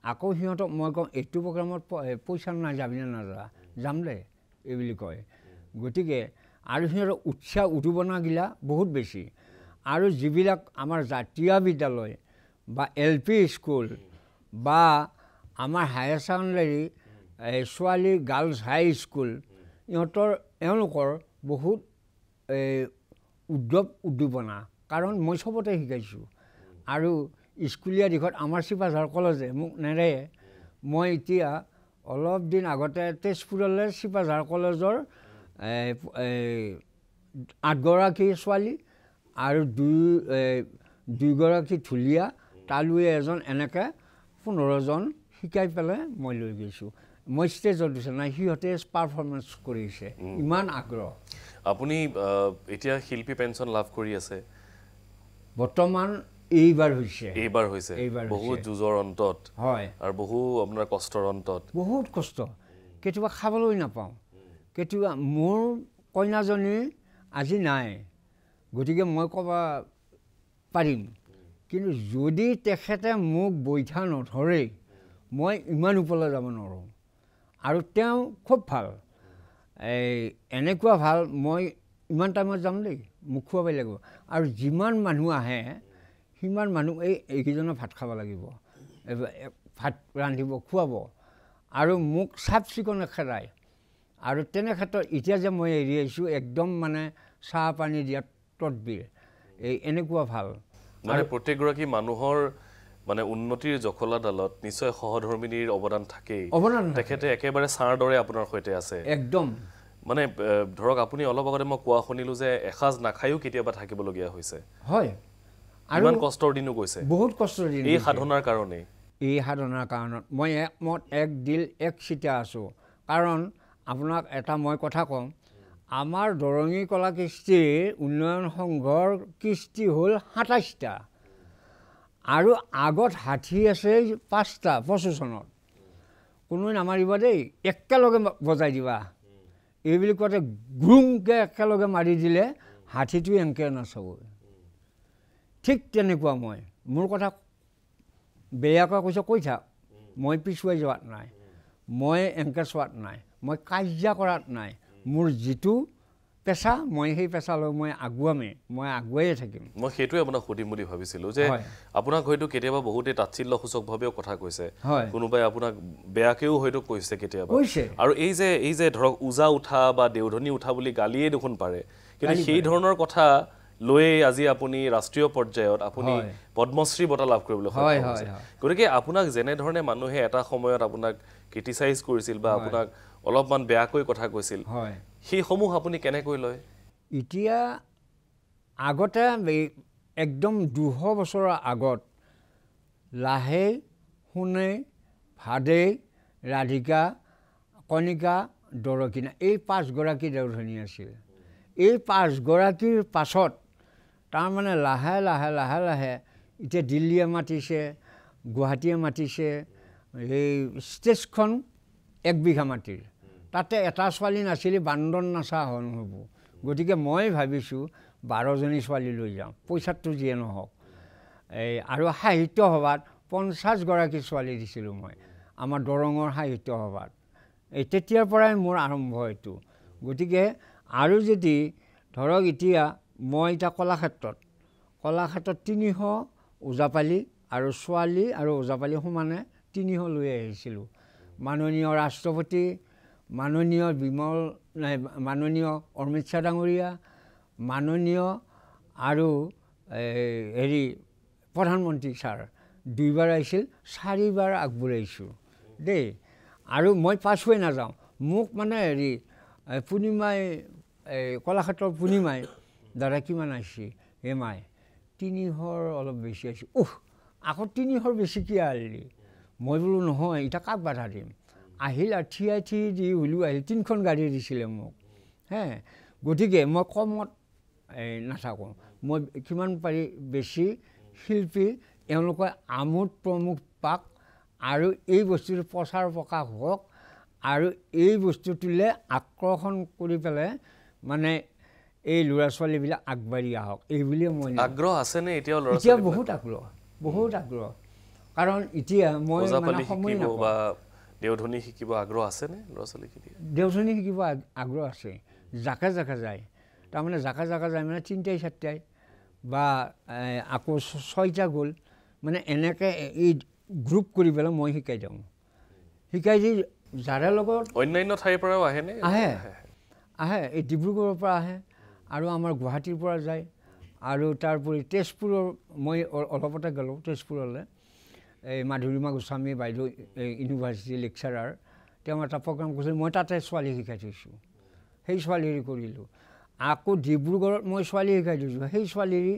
আকৌ সিহঁতক মই কওঁ এইটো প্ৰগ্ৰামত পইচা নাই যাবি নে নাযাবা যাম দে এইবুলি কয় গতিকে আৰু সিহঁতৰ উৎসাহ উদ্দীপনাগিলা বহুত বেছি আৰু যিবিলাক আমাৰ জাতীয় বিদ্যালয় বা এল পি স্কুল বা আমাৰ হায়াৰ ছেকেণ্ডেৰী ছোৱালী গাৰ্লছ হাই স্কুল ইহঁতৰ এওঁলোকৰ বহুত এই উদ্যোগ উদ্দীপনা কাৰণ মই চবতে শিকাইছোঁ আৰু স্কুলীয়া দিশত আমাৰ চিপাঝাৰ কলেজে মোক নেৰে মই এতিয়া অলপ দিন আগতে তেজপুৰলৈ চিপাঝাৰ কলেজৰ এই আঠগৰাকী ছোৱালী আৰু দুই দুইগৰাকী ঢুলীয়া তালৈ এজন এনেকৈ পোন্ধৰজন শিকাই পেলাই মই লৈ গৈছোঁ মই ষ্টেজত দিছোঁ নাই সিহঁতে পাৰফৰ্মেঞ্চ কৰিছে ইমান আগ্ৰহ আপুনি এতিয়া শিল্পী পেঞ্চন লাভ কৰি আছে বৰ্তমান এইবাৰ হৈছে এইবাৰ হৈছে বহুত যুঁজৰ অন্তত হয় আৰু বহু আপোনাৰ কষ্টৰ অন্তত বহুত কষ্ট কেতিয়াবা খাবলৈ নাপাওঁ কেতিয়াবা মোৰ কইনাজনী আজি নাই গতিকে মই ক'ব পাৰিম কিন্তু যদি তেখেতে মোক বৈঠা নধৰে মই ইমান ওপৰলৈ যাব নোৱাৰোঁ আৰু তেওঁ খুব ভাল এই এনেকুৱা ভাল মই ইমান টাইমত যাম দেই মোক খুৱাবই লাগিব আৰু যিমান মানুহ আহে সিমান মানুহ এই এইকেইজনৰ ভাত খাব লাগিব ভাত ৰান্ধিব খুৱাব আৰু মোক চাফ চিকুণে খেদাই আৰু তেনে ক্ষেত্ৰত এতিয়া যে মই এৰি আহিছোঁ একদম মানে চাহ পানী দিয়া তদবিৰ এই এনেকুৱা ভাল মানে প্ৰত্যেকগৰাকী মানুহৰ মানে উন্নতিৰ জখলাডালত নিশ্চয় সহধৰ্মিনীৰ অৱদান থাকেই অৱদান তেখেতে একেবাৰে ছাঁৰ দৰে আপোনাৰ সৈতে আছে একদম মানে ধৰক আপুনি অলপ আগতে মই কোৱা শুনিলোঁ যে এসাঁজ নাখায়ো কেতিয়াবা থাকিবলগীয়া হৈছে হয় আৰু ইমান কষ্টৰ দিনো গৈছে বহুত কষ্টৰ দিন এই সাধনাৰ কাৰণে এই সাধনাৰ কাৰণত মই একমত এক দিল এক চিটা আছোঁ কাৰণ আপোনাক এটা মই কথা কওঁ আমাৰ দৰঙী কলা কৃষ্টিৰ উন্নয়ন সংঘৰ কৃষ্টি হ'ল সাতাইছটা আৰু আগত ষাঠি আছে পাঁচটা পঁচিছনত কোনো নামাৰিব দেই একেলগে বজাই দিবা এইবুলি কোৱাতে গ্ৰুংকৈ একেলগে মাৰি দিলে ষাঠিটো এনেকৈ নাচাবই ঠিক তেনেকুৱা মই মোৰ কথা বেয়াকৈ কৈছে কৈ থাক মই পিছুৱাই যোৱাত নাই মই এনেকৈ চোৱাত নাই মই কাজিয়া কৰাত নাই মোৰ যিটো পেচা মই সেই পেচালৈ মই আগুৱামে মই আগুৱাই থাকিম মই সেইটোৱে আপোনাক সুধিম বুলি ভাবিছিলোঁ যে আপোনাক হয়তো কেতিয়াবা বহুতেই তাৎচল্যসূচকভাৱেও কথা কৈছে কোনোবাই আপোনাক বেয়াকেও হয়তো কৈছে কেতিয়াবা কৈছে আৰু এই যে এই যে ধৰক ওজা উঠা বা দেওধনী উঠা বুলি গালিয়েই দেখোন পাৰে কিন্তু সেই ধৰণৰ কথা লৈ আজি আপুনি ৰাষ্ট্ৰীয় পৰ্যায়ত আপুনি পদ্মশ্ৰী বঁটা লাভ কৰিবলৈ গতিকে আপোনাক যেনেধৰণে মানুহে এটা সময়ত আপোনাক ক্ৰিটিচাইজ কৰিছিল বা আপোনাক অলপমান বেয়াকৈ কথা কৈছিল হয় সেইসমূহ আপুনি কেনেকৈ লয় এতিয়া আগতে একদম দুশ বছৰৰ আগত লাহে সোণে ভাদে ৰাধিকা কণিকা দৰকিনা এই পাঁচগৰাকী দেওধনী আছিল এই পাঁচগৰাকীৰ পাছত তাৰমানে লাহে লাহে লাহে লাহে এতিয়া দিল্লীয়ে মাতিছে গুৱাহাটীয়ে মাতিছে এই ষ্টেজখন একবিঘা মাটিৰ তাতে এটা ছোৱালী নাছিলে বান্দন নচা হয় নহ'ব গতিকে মই ভাবিছোঁ বাৰজনী ছোৱালী লৈ যাওঁ পইচাটো যিয়ে নহওক এই আৰু সাহিত্য সভাত পঞ্চাছগৰাকী ছোৱালী দিছিলোঁ মই আমাৰ দৰঙৰ সাহিত্য সভাত এই তেতিয়াৰ পৰাই মোৰ আৰম্ভ এইটো গতিকে আৰু যদি ধৰক এতিয়া মই এতিয়া কলাক্ষেত্ৰত কলাক্ষেত্ৰত তিনিশ ওজাপালি আৰু ছোৱালী আৰু ওজাপালি সমানে তিনিশ লৈ আহিছিলোঁ মাননীয় ৰাষ্ট্ৰপতি মাননীয় বিমল নাই মাননীয় অমিত শ্বাহ ডাঙৰীয়া মাননীয় আৰু হেৰি প্ৰধানমন্ত্ৰী ছাৰ দুইবাৰ আহিছিল চাৰিবাৰ আগবঢ়াইছোঁ দেই আৰু মই পাছ হৈ নাযাওঁ মোক মানে হেৰি পূৰ্ণিমাই এই কলাক্ষেত্ৰৰ পূৰ্ণিমাই দাদা কিমান আহিছে এ মাই তিনিশৰ অলপ বেছি আহিছে উহ আকৌ তিনিশৰ বেছি কিয় আহিলি মই বোলো নহয় এতিয়া কাক বাধা দিম আহিল আৰু আঠিয়াই থি দি হ'লেও আহিল তিনিখন গাড়ী দিছিলে মোক হে গতিকে মই কমত এই নাথাকোঁ মই কিমান পাৰি বেছি শিল্পী এওঁলোকৰ আমোদ প্ৰমোদ পাক আৰু এই বস্তুটো প্ৰচাৰ প্ৰকাশ হওক আৰু এই বস্তুটোলৈ আকৰ্ষণ কৰি পেলাই মানে এই ল'ৰা ছোৱালীবিলাক আগবাঢ়ি আহক এইবুলিয়ে মই আগ্ৰহ আছেনে এতিয়াও এতিয়া বহুত আগ্ৰহ বহুত আগ্ৰহ কাৰণ এতিয়া মই দেওধনী শিকিব আগ্ৰহ আছেনে ল'ৰা ছোৱালীখিনি দেওধনী শিকিব আগ্ৰহ আছে জাকে জাকে যায় তাৰমানে জাকে জাকে যায় মানে তিনিটাই চাৰিটাই বা আকৌ ছয়টা গ'ল মানে এনেকৈ এই গ্ৰুপ কৰি পেলাই মই শিকাই দিওঁ শিকাই দি যাৰে লগত অন্যান্য ঠাইৰ পৰাও আহেনে আহে আহে এই ডিব্ৰুগড়ৰ পৰা আহে আৰু আমাৰ গুৱাহাটীৰ পৰা যায় আৰু তাৰোপৰি তেজপুৰৰ মই অলপতে গ'লোঁ তেজপুৰলৈ এই মাধুৰীমা গোস্বামী বাইদেউ ইউনিভাৰ্চিটি লেকচাৰাৰ তেওঁ এটা প্ৰগ্ৰাম কৰিছিলোঁ মই তাতে ছোৱালী শিকাই থৈছোঁ সেই ছোৱালীৰে কৰিলোঁ আকৌ ডিব্ৰুগড়ত মই ছোৱালী শিকাই থৈছোঁ সেই ছোৱালীৰে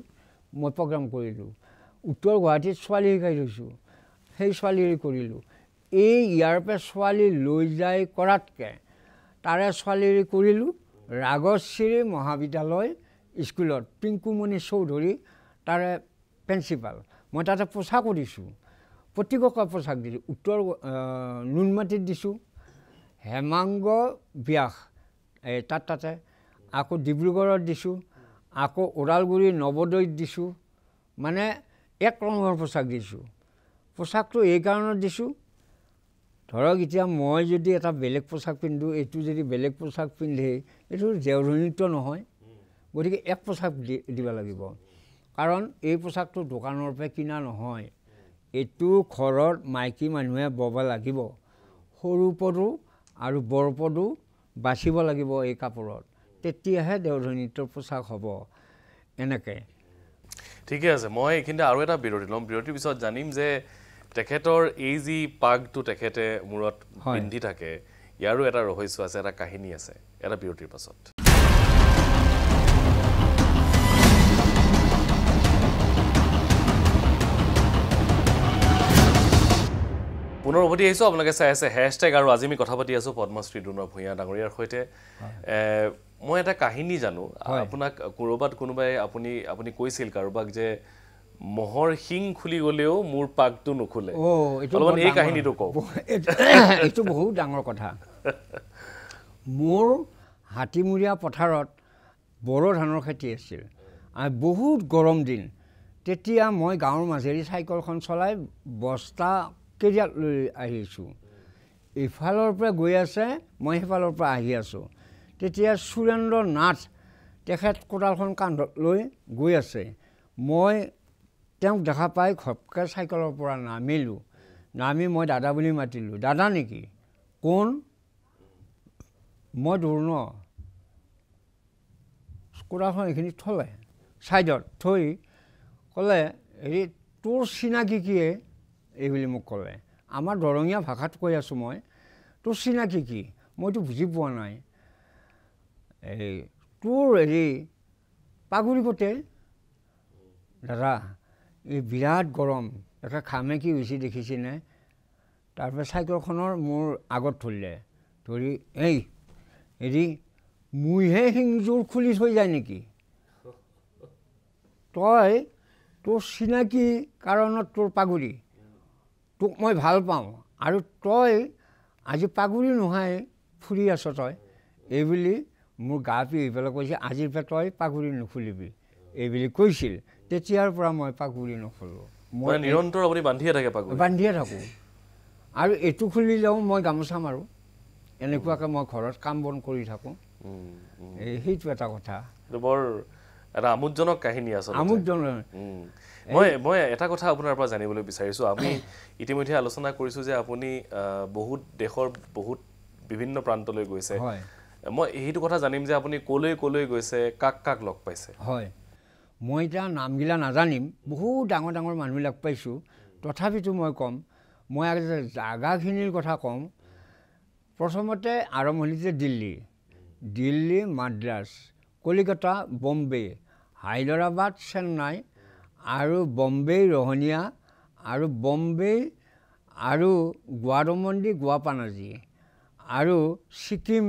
মই প্ৰগ্ৰাম কৰিলোঁ উত্তৰ গুৱাহাটীত ছোৱালী শিকাই থৈছোঁ সেই ছোৱালীৰে কৰিলোঁ এই ইয়াৰ পৰা ছোৱালী লৈ যাই কৰাতকৈ তাৰে ছোৱালীৰে কৰিলোঁ ৰাগশ্ৰী মহাবিদ্যালয় স্কুলত পিংকুমণি চৌধুৰী তাৰে প্ৰিঞ্চিপাল মই তাতে পোচাকো দিছোঁ প্ৰত্যেককে পোচাক দিছোঁ উত্তৰ নুনমাটিত দিছোঁ হেমাংগ ব্যাস এই তাত তাতে আকৌ ডিব্ৰুগড়ত দিছোঁ আকৌ ওদালগুৰি নৱদৈত দিছোঁ মানে এক ৰঙৰ পোছাক দিছোঁ পোচাকটো এইকাৰণে দিছোঁ ধৰক এতিয়া মই যদি এটা বেলেগ পোচাক পিন্ধোঁ এইটো যদি বেলেগ পোচাক পিন্ধে এইটো জেউৰণিত্ব নহয় গতিকে এক পোচাক দি দিব লাগিব কাৰণ এই পোচাকটো দোকানৰ পৰা কিনা নহয় এইটো ঘৰত মাইকী মানুহে বব লাগিব সৰু পদো আৰু বৰপদো বাচিব লাগিব এই কাপোৰত তেতিয়াহে দেওধনিত্ৰ পোচাক হ'ব এনেকৈ ঠিকে আছে মই এইখিনিতে আৰু এটা বিৰতি ল'ম বিৰতিৰ পিছত জানিম যে তেখেতৰ এই যি পাগটো তেখেতে মূৰত পিন্ধি থাকে ইয়াৰো এটা ৰহস্য আছে এটা কাহিনী আছে এটা বিৰতিৰ পাছত পুনৰ উভতি আহিছোঁ আপোনালোকে চাই আছে টেগ আৰু আজি আমি কথা পাতি আছোঁ পদ্মশ্ৰী ডুনৰ ভূঞা ডাঙৰীয়াৰ সৈতে মই এটা কাহিনী জানো আপোনাক ক'ৰবাত কোনোবাই আপুনি আপুনি কৈছিল কাৰোবাক যে মহৰ শিং খুলি গ'লেও মোৰ পাকটো নুখুলে এই কাহিনীটো কওক এইটো বহুত ডাঙৰ কথা মোৰ হাতীমূৰীয়া পথাৰত বড়ো ধানৰ খেতি আছিল বহুত গৰম দিন তেতিয়া মই গাঁৱৰ মাজেৰে চাইকেলখন চলাই বস্তা কেৰিয়াত লৈ আহিছোঁ ইফালৰ পৰা গৈ আছে মই সেইফালৰ পৰা আহি আছোঁ তেতিয়া সুৰেন্দ্ৰ নাথ তেখেত কোদালখন কান্ধত লৈ গৈ আছে মই তেওঁক দেখা পাই ঘপকৈ চাইকেলৰ পৰা নামিলোঁ নামি মই দাদা বুলি মাতিলোঁ দাদা নেকি কোন মই দূৰ ন স্কুটাৰখন এইখিনি থ'লে ছাইডত থৈ ক'লে হেৰি তোৰ চিনাকি কিয়ে বুলি মোক ক'লে আমাৰ দৰঙীয়া ভাষাত কৈ আছোঁ মই তোৰ চিনাকি কি মইতো বুজি পোৱা নাই এই তোৰ হেৰি পাগুৰি পতে দাদা এই বিৰাট গৰম এটা খামেকি হৈছে দেখিছেনে তাৰপৰা চাইকেলখনৰ মোৰ আগত ধৰিলে ধৰি এই হেৰি মুইহে সিংযোৰ খুলি থৈ যায় নেকি তই তোৰ চিনাকি কাৰণত তোৰ পাগুৰি তোক মই ভাল পাওঁ আৰু তই আজি পাগুৰি নোহোৱাই ফুৰি আছ তই এইবুলি মোৰ গা পি পেলাই কৈছে আজিৰ পৰা তই পাগুৰি নুখুলিবি এইবুলি কৈছিল তেতিয়াৰ পৰা মই পাগুৰি নখোলোঁ মই নিৰন্তৰ আপুনি বান্ধিয়ে থাকে পাগুৰি বান্ধিয়ে থাকোঁ আৰু এইটো খুলি যাওঁ মই গামোচা মাৰোঁ এনেকুৱাকৈ মই ঘৰত কাম বন কৰি থাকোঁ এই সেইটো এটা কথা বৰ এটা আমোদজনক কাহিনী আছে আমোদজনক মই মই এটা কথা আপোনাৰ পৰা জানিবলৈ বিচাৰিছোঁ আমি ইতিমধ্যে আলোচনা কৰিছোঁ যে আপুনি বহুত দেশৰ বহুত বিভিন্ন প্ৰান্তলৈ গৈছে মই সেইটো কথা জানিম যে আপুনি কলৈ কলৈ গৈছে কাক কাক লগ পাইছে হয় মই এতিয়া নামগিলা নাজানিম বহুত ডাঙৰ ডাঙৰ মানুহবিলাক পাইছোঁ তথাপিতো মই ক'ম মই আগতে জাগাখিনিৰ কথা ক'ম প্ৰথমতে আৰম্ভণিতে দিল্লী দিল্লী মাদ্ৰাছ কলিকতা বম্বে হায়দৰাবাদ চেন্নাই আৰু বম্বেই ৰহনীয়া আৰু বম্বেই আৰু গুৱাদমন্দী গুৱাপানাজী আৰু ছিকিম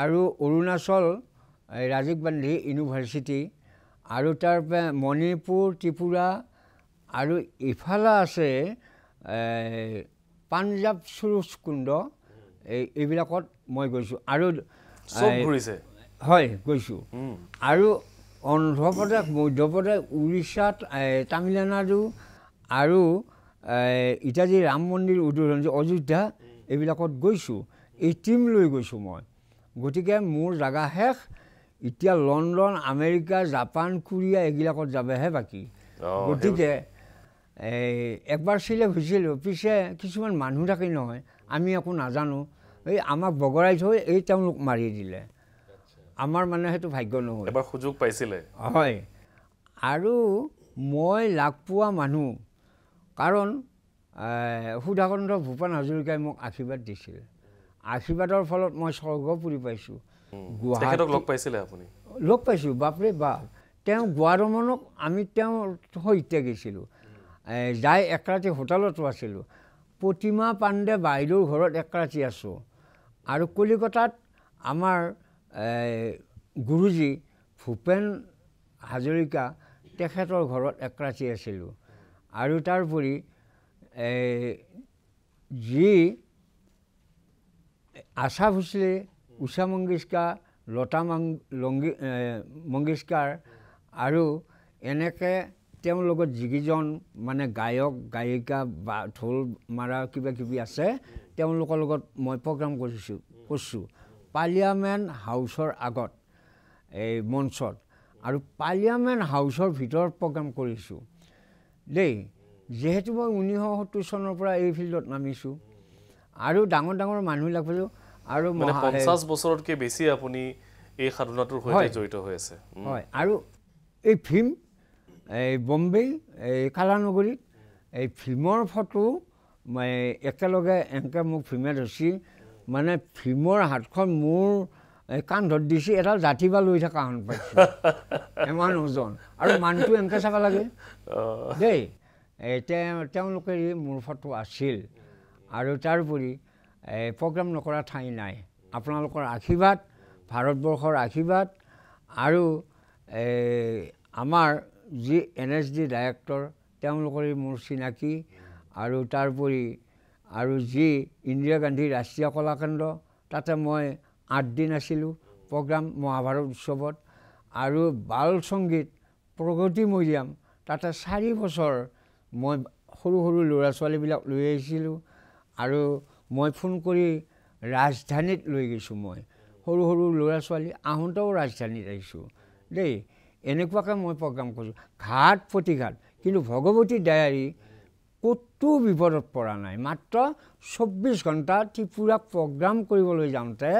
আৰু অৰুণাচল ৰাজীৱ গান্ধী ইউনিভাৰ্চিটি আৰু তাৰ মণিপুৰ ত্ৰিপুৰা আৰু ইফালে আছে পাঞ্জাৱ চুৰুচ কুণ্ড এই এইবিলাকত মই গৈছোঁ আৰু হয় গৈছোঁ আৰু অন্ধ্ৰপ্ৰদেশ মধ্যপ্ৰদেশ উৰিষ্যাত তামিলনাডু আৰু এতিয়া যি ৰাম মন্দিৰ উদ্বোধন যে অযোধ্যা এইবিলাকত গৈছোঁ এই টীম লৈ গৈছোঁ মই গতিকে মোৰ জাগা শেষ এতিয়া লণ্ডন আমেৰিকা জাপান কোৰিয়া এইবিলাকত যাবহে বাকী গতিকে এই একবাৰ চিলেক্ট হৈছিলোঁ পিছে কিছুমান মানুহ থাকে নহয় আমি একো নাজানো এই আমাক বগৰাই থৈ এই তেওঁলোক মাৰি দিলে আমাৰ মানে সেইটো ভাগ্য নহয় এবাৰ সুযোগ পাইছিলে হয় আৰু মই লাগ পোৱা মানুহ কাৰণ সুধাকণ্ঠ ভূপেন হাজৰিকাই মোক আশীৰ্বাদ দিছিল আশীৰ্বাদৰ ফলত মই স্বৰ্গ পুৰি পাইছোঁ গুৱাহাটীক লগ পাইছিলে আপুনি লগ পাইছোঁ বাপৰে বাপ তেওঁ গুৱাৰমনক আমি তেওঁৰ সৈতে গৈছিলোঁ যাই একৰাতি হোটেলতো আছিলোঁ প্ৰতিমা পাণ্ডে বাইদেউৰ ঘৰত একৰাতি আছোঁ আৰু কলিকতাত আমাৰ গুৰুজী ভূপেন হাজৰিকা তেখেতৰ ঘৰত একৰাতি আছিলোঁ আৰু তাৰোপৰি যি আশা ভোচলীৰ উষা মংগেশকাৰ লতা মংগেশকাৰ আৰু এনেকৈ তেওঁৰ লগত যিকেইজন মানে গায়ক গায়িকা বা ঢোল মাৰা কিবাকিবি আছে তেওঁলোকৰ লগত মই প্ৰগ্ৰাম কৰিছোঁ কৰিছোঁ পাৰ্লিয়ামেণ্ট হাউচৰ আগত এই মঞ্চত আৰু পাৰ্লিয়ামেণ্ট হাউচৰ ভিতৰত প্ৰগ্ৰাম কৰিছোঁ দেই যিহেতু মই ঊনৈছশ সত্তৰ চনৰ পৰা এই ফিল্ডত নামিছোঁ আৰু ডাঙৰ ডাঙৰ মানুহবিলাক পাইছোঁ আৰু মানে 50 বছৰতকে বেছি আপুনি এই সাধনাটোৰ সৈতে জড়িত হৈ আছে হয় আৰু এই ফিল্ম এই বম্বে এই কালানগৰীত এই ফিল্মৰ ফটো মই একেলগে এনেকৈ মোক ফিল্মে ধৰিছিল মানে ফিল্মৰ হাতখন মোৰ এই কান্ধত দিছে এটা জাতিবা লৈ থকা হন পাইছোঁ এমান ওজন আৰু মানুহটো এনেকৈ চাব লাগে দেই এতিয়া তেওঁলোকে মোৰ ফটো আছিল আৰু তাৰোপৰি প্ৰগ্ৰাম নকৰা ঠাই নাই আপোনালোকৰ আশীৰ্বাদ ভাৰতবৰ্ষৰ আশীৰ্বাদ আৰু আমাৰ যি এন এছ ডি ডাইৰেক্টৰ তেওঁলোকৰে মোৰ চিনাকি আৰু তাৰোপৰি আৰু যি ইন্দিৰা গান্ধী ৰাষ্ট্ৰীয় কলাকেন্দ্ৰ তাতে মই আঠদিন আছিলোঁ প্ৰগ্ৰাম মহাভাৰত উৎসৱত আৰু বাল সংগীত প্ৰগতি মৈদাম তাতে চাৰি বছৰ মই সৰু সৰু ল'ৰা ছোৱালীবিলাক লৈ আহিছিলোঁ আৰু মই ফোন কৰি ৰাজধানীত লৈ গৈছোঁ মই সৰু সৰু ল'ৰা ছোৱালী আহোঁতেও ৰাজধানীত আহিছোঁ দেই এনেকুৱাকৈ মই প্ৰগ্ৰাম কৰিছোঁ ঘাট প্ৰতিঘাট কিন্তু ভগৱতী ডায়েৰী ক'তো বিপদত পৰা নাই মাত্ৰ চৌব্বিছ ঘণ্টা ত্ৰিপুৰাক প্ৰগ্ৰাম কৰিবলৈ যাওঁতে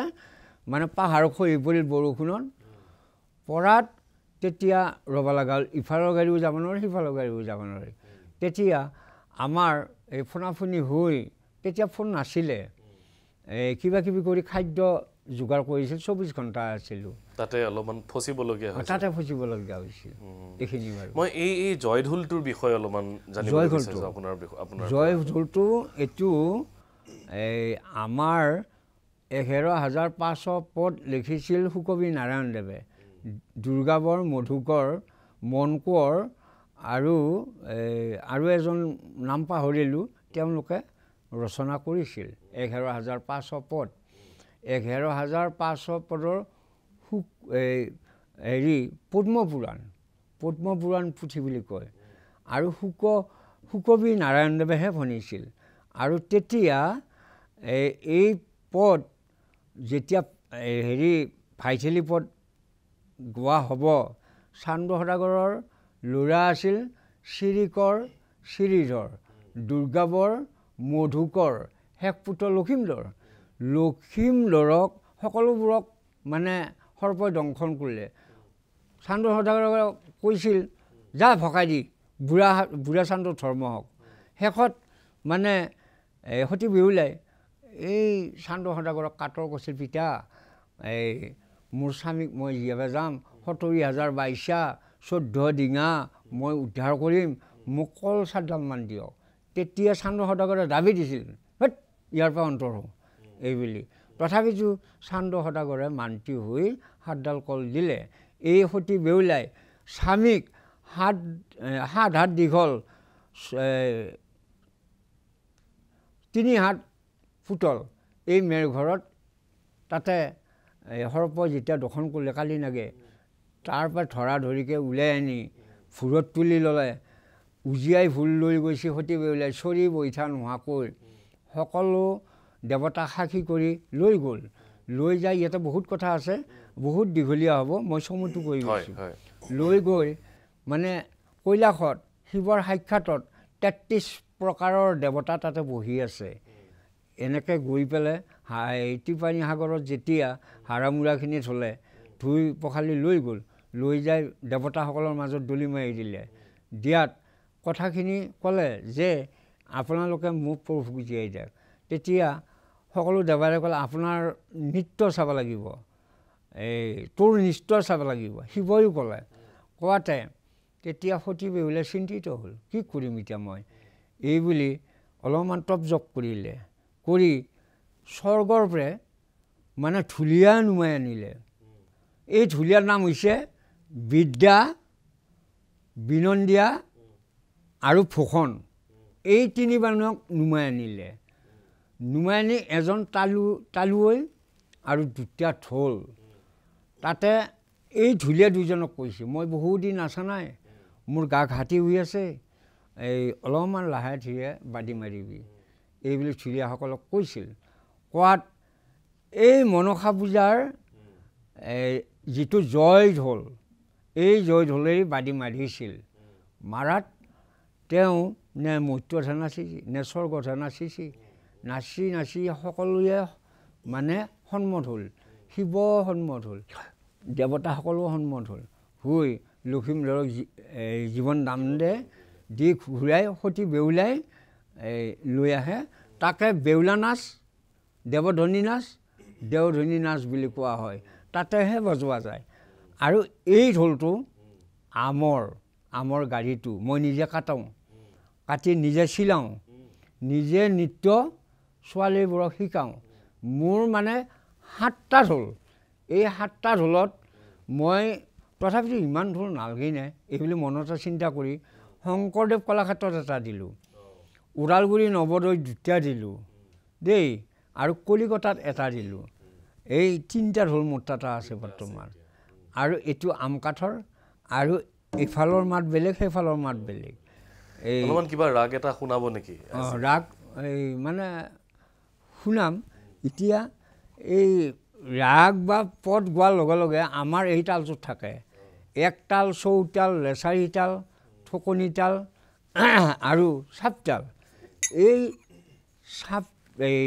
মানে পাহাৰ খৰি পৰিল বৰষুণত পৰাত তেতিয়া ৰ'ব লগা হ'ল ইফালৰ গাড়ীও যাব নোৱাৰে সিফালৰ গাড়ীও যাব নোৱাৰে তেতিয়া আমাৰ এই ফোনাফুনি হৈ তেতিয়া ফোন নাছিলে কিবা কিবি কৰি খাদ্য যোগাৰ কৰিছিল চৌব্বিছ ঘণ্টা আছিলোঁ তাতে অলপমান ফচিবলগীয়া তাতে ফচিবলগীয়া হৈছিল এইখিনি বাৰু মই এই এই জয়ঢোলটোৰ বিষয়ে অলপমান জয়ঢোলটো আপোনাৰ বিষয়ে জয়ঢোলটো এইটো এই আমাৰ এঘাৰ হাজাৰ পাঁচশ পদ লিখিছিল সুকবি নাৰায়ণদেৱে দুৰ্গাবৰ মধুকৰ মন কোঁৱৰ আৰু আৰু এজন নাম পাহৰিলোঁ তেওঁলোকে ৰচনা কৰিছিল এঘাৰ হাজাৰ পাঁচশ পদ এঘাৰ হাজাৰ পাঁচশ পদৰ সুক এই হেৰি পদ্মপুৰাণ পদ্মপুৰাণ পুথি বুলি কয় আৰু শুক শুকবি নাৰায়ণদেৱেহে ভনিছিল আৰু তেতিয়া এই পদ যেতিয়া হেৰি ফাইথেলি পদ গোৱা হ'ব চান্দ সদাগৰৰ ল'ৰা আছিল চিৰিকৰ চিৰিধৰ দুৰ্গাবৰ মধুকৰ শেষ পুত্ৰ লখিমদৰ লখিমদৰক সকলোবোৰক মানে সৰ্পই দংশন কৰিলে চান্দ সদাগৰে কৈছিল যা ভকাই দি বুঢ়া বুঢ়া চান্দ ধৰ্ম হওক শেষত মানে সতী বিহুলাই এই চান্দ সদাগৰক কাটৰ কৈছিল পিতা এই মোৰ স্বামীক মই জীয়াব যাম সত্তৰী হাজাৰ বাইছা চৈধ্য ডিঙা মই উদ্ধাৰ কৰিম মোক কল চাৰ্দালমান দিয়ক তেতিয়া চান্দ সদাগৰে দাবী দিছিল হেট ইয়াৰ পৰা অন্তৰ হওঁ এইবুলি তথাপিতো চান্দ সদাগৰে মান্তি হৈ হাতডাল কল দিলে এই সতি বেউলাই স্বামীক সাত সাত হাত দীঘল তিনি হাত পুতল এই মেৰঘৰত তাতে সৰ্প যেতিয়া দখন কৰিলে কালি লাগে তাৰ পৰা ধৰা ধৰিকৈ ওলাই আনি ভূৰত তুলি ল'লে উজিয়াই ভুল লৈ গৈছে সতি বেউলাই চৰি বৈঠা নোহোৱাকৈ সকলো দেৱতা সাক্ষী কৰি লৈ গ'ল লৈ যায় ইয়াতে বহুত কথা আছে বহুত দীঘলীয়া হ'ব মই চমুটো কৰি গৈছোঁ লৈ গৈ মানে কৈলাশত শিৱৰ সাক্ষাতত তেত্ৰিছ প্ৰকাৰৰ দেৱতা তাতে বহি আছে এনেকৈ গৈ পেলাই হা ইটিপানী সাগৰত যেতিয়া হাৰামোৰাখিনি থ'লে ধুই পখালি লৈ গ'ল লৈ যায় দেৱতাসকলৰ মাজত দলি মাৰি দিলে দিয়াত কথাখিনি ক'লে যে আপোনালোকে মোক প্ৰুফ গুচিয়াই দিয়ক তেতিয়া সকলো দেৱাৰে ক'লে আপোনাৰ নৃত্য চাব লাগিব এই তোৰ নৃত্য চাব লাগিব শিৱয়ো ক'লে কোৱাতে তেতিয়া সতী বিহুলে চিন্তিত হ'ল কি কৰিম এতিয়া মই এইবুলি অলপমান তপ জপ কৰিলে কৰি স্বৰ্গৰ পৰা মানে ঢুলীয়া নুমাই আনিলে এই ঢুলীয়াৰ নাম হৈছে বিদ্যা বিনন্দীয়া আৰু ফুকন এই তিনি মানুহক নুমাই আনিলে নুমাই আনি এজন তালু তালুৱৈ আৰু দুটা ঢোল তাতে এই ঢুলীয়া দুজনক কৈছে মই বহুদিন নাচা নাই মোৰ গা ঘাটি হৈ আছে এই অলপমান লাহে ধীৰে বাদি মাৰিবি এইবুলি ঢুলীয়াসকলক কৈছিল কোৱাত এই মনসা পূজাৰ যিটো জয় ঢোল এই জয় ঢোলেৰে বাদি মাৰিছিল মাৰাত তেওঁ নে মৃত্যু এটা নাচিছে নে স্বৰ্গ এটা নাচিছে নাচি নাচি সকলোৱে মানে সন্মত হ'ল শিৱ সন্মত হ'ল দেৱতাসকলো সন্মত হ'ল হৈ লখিমদাৰক জীৱন দাম দে দি ঘূৰাই সতি বেউলাই লৈ আহে তাকে বেউলা নাচ দেৱধ্বনি নাচ দেৱধ্বনি নাচ বুলি কোৱা হয় তাতেহে বজোৱা যায় আৰু এই ঢোলটো আমৰ আমৰ গাড়ীটো মই নিজে কাটাওঁ কাটি নিজে চিলাওঁ নিজে নৃত্য ছোৱালীবোৰক শিকাওঁ মোৰ মানে সাতটা ঢোল এই সাতটা ঢোলত মই তথাপিতো ইমান ঢোল নালগেনে এইবুলি মনতে চিন্তা কৰি শংকৰদেৱ কলাক্ষেত্ৰত এটা দিলোঁ ওদালগুৰি নৱদৈত দুটা দিলোঁ দেই আৰু কলিকতাত এটা দিলোঁ এই তিনিটা ঢোল মোৰ তাতে আছে বৰ্তমান আৰু এইটো আমকাঠৰ আৰু এইফালৰ মাত বেলেগ সেইফালৰ মাত বেলেগ এই অলপমান কিবা ৰাগ এটা শুনাব নেকি অঁ ৰাগ এই মানে শুনাম এতিয়া এই ৰাগ বা পদ গোৱাৰ লগে লগে আমাৰ এই এইতালটোত থাকে একতাল তাল থকনি তাল আৰু চাপতাল এই চাপ এই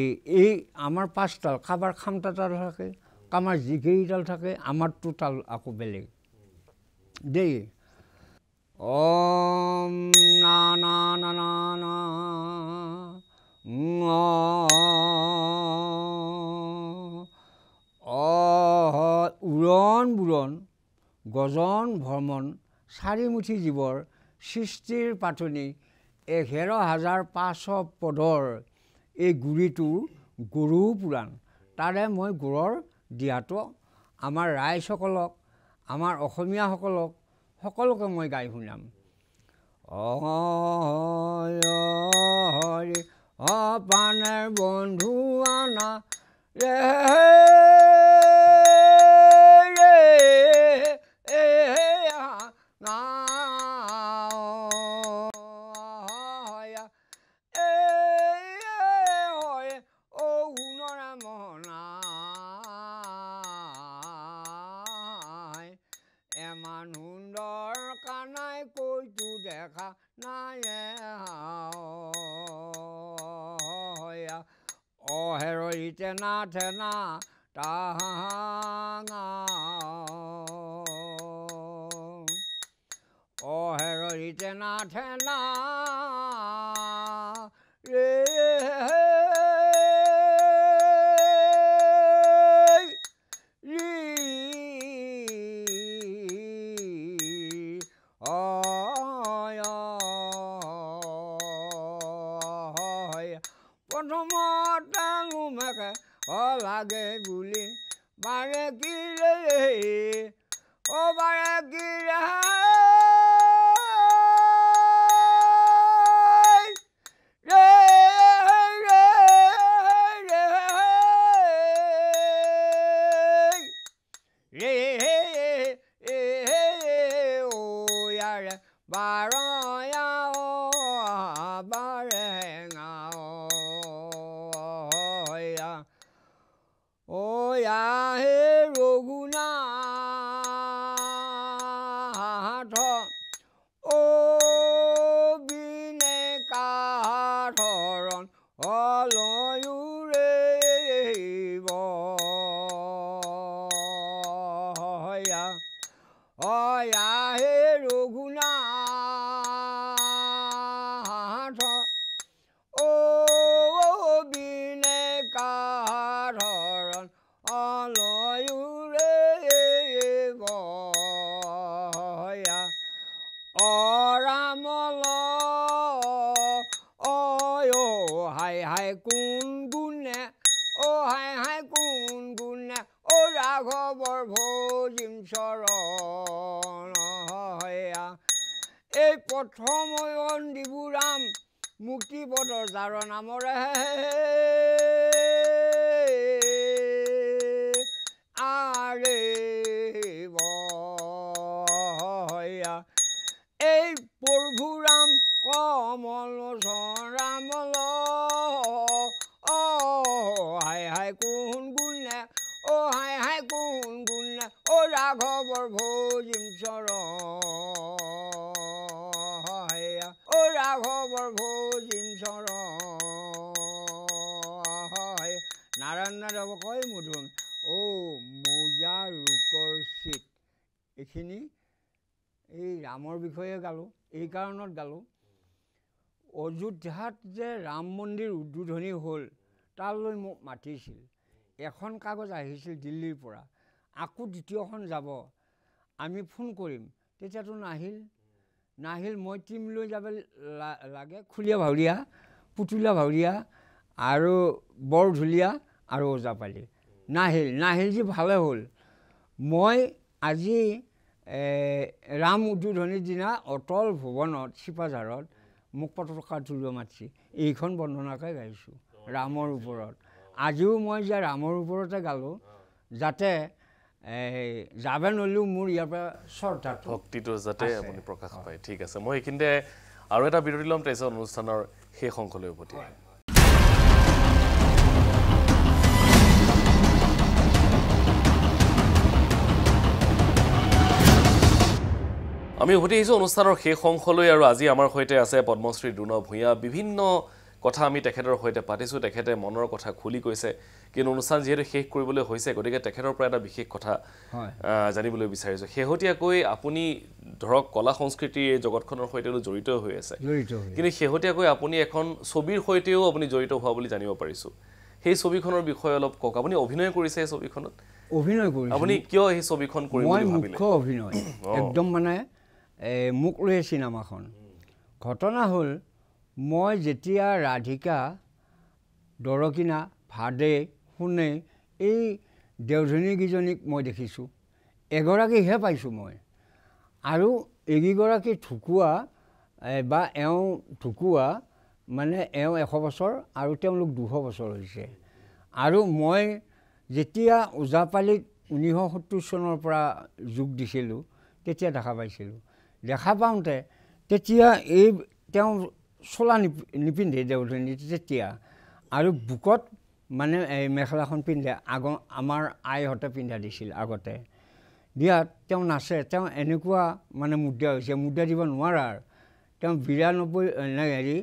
এই আমাৰ পাঁচতাল কাৰোবাৰ তাল থাকে কাৰোবাৰ তাল থাকে আমাৰটো তাল আকৌ বেলেগ দেই ॐ ना ना ना উৰণ বুৰণ গজন ভ্ৰমণ চাৰিমুঠি জীৱৰ সৃষ্টিৰ পাতনি এঘাৰ হাজাৰ পাঁচশ পদৰ এই গুৰিটোৰ গৰু পুৰাণ তাৰে মই গুৰৰ দিয়াটো আমাৰ ৰাইজসকলক আমাৰ অসমীয়াসকলক সকলোকে মই গাই শুনাম অৰি অপানে বন্ধু আনা ৰে ৰে এয়া না Oh, Harold, it's an art and art. Զարանամորը কাৰণত গালো অযোধ্যাত যে ৰাম মন্দিৰ উদ্বোধনী হ'ল তালৈ মোক মাতিছিল এখন কাগজ আহিছিল দিল্লীৰ পৰা আকৌ দ্বিতীয়খন যাব আমি ফোন কৰিম তেতিয়াতো নাহিল নাহিল মই টিম লৈ যাব লাগে খুলীয়া ভাৱৰীয়া পুতুলীয়া ভাৱৰীয়া আৰু বৰঢুলীয়া আৰু ওজাপালি নাহিল নাহিল যি ভালে হ'ল মই আজি ৰাম উদ্বোধনীৰ দিনা অটল ভৱনত চিপাঝাৰত মোক পতকা তুলিব মাতিছে এইখন বন্দনাকে গাইছোঁ ৰামৰ ওপৰত আজিও মই যে ৰামৰ ওপৰতে গালোঁ যাতে এই যাবে নল'লেও মোৰ ইয়াৰ পৰা শ্ৰদ্ধা ভক্তিটো যাতে আপুনি প্ৰকাশ পায় ঠিক আছে মই এইখিনিতে আৰু এটা বিৰতি ল'ম তাৰপিছত অনুষ্ঠানৰ শেষ অংশলৈ উভতি আহিম আমি উভতি আহিছোঁ অনুষ্ঠানৰ শেষ অংশলৈ আৰু আজি আমাৰ সৈতে আছে পদ্মশ্ৰী দ্ৰোণ ভূঞা বিভিন্ন কথা আমি তেখেতৰ সৈতে পাতিছোঁ তেখেতে মনৰ কথা খুলি কৈছে কিন্তু অনুষ্ঠান যিহেতু শেষ কৰিবলৈ হৈছে গতিকে তেখেতৰ পৰা এটা বিশেষ কথা জানিবলৈ বিচাৰিছোঁ শেহতীয়াকৈ আপুনি ধৰক কলা সংস্কৃতিৰ এই জগতখনৰ সৈতে জড়িত হৈ আছে কিন্তু শেহতীয়াকৈ আপুনি এখন ছবিৰ সৈতেও আপুনি জড়িত হোৱা বুলি জানিব পাৰিছোঁ সেই ছবিখনৰ বিষয়ে অলপ কওক আপুনি অভিনয় কৰিছে এই ছবিখনত অভিনয় কৰি আপুনি কিয় এই ছবিখন কৰিব অভিনয় একদম মানে এই মুকলোৱে চিনেমাখন ঘটনা হ'ল মই যেতিয়া ৰাধিকা দৰকিনা ভাদে সোণে এই দেওধনীকেইজনীক মই দেখিছোঁ এগৰাকীহে পাইছোঁ মই আৰু এইকেইগৰাকী ঢুকুৱা বা এওঁ ঢুকুৱা মানে এওঁ এশ বছৰ আৰু তেওঁলোক দুশ বছৰ হৈছে আৰু মই যেতিয়া ওজাপালিত ঊনৈছশ সত্তৰ চনৰ পৰা যোগ দিছিলোঁ তেতিয়া দেখা পাইছিলোঁ দেখা পাওঁতে তেতিয়া এই তেওঁ চোলা নিপি নিপিন্ধে দেউলনীত তেতিয়া আৰু বুকত মানে এই মেখেলাখন পিন্ধে আগ আমাৰ আইহঁতে পিন্ধা দিছিল আগতে দিয়াত তেওঁ নাচে তেওঁ এনেকুৱা মানে মুদ্ৰা হৈছে মুদ্ৰা দিব নোৱাৰা আৰু তেওঁ বিৰানব্বৈ হেৰি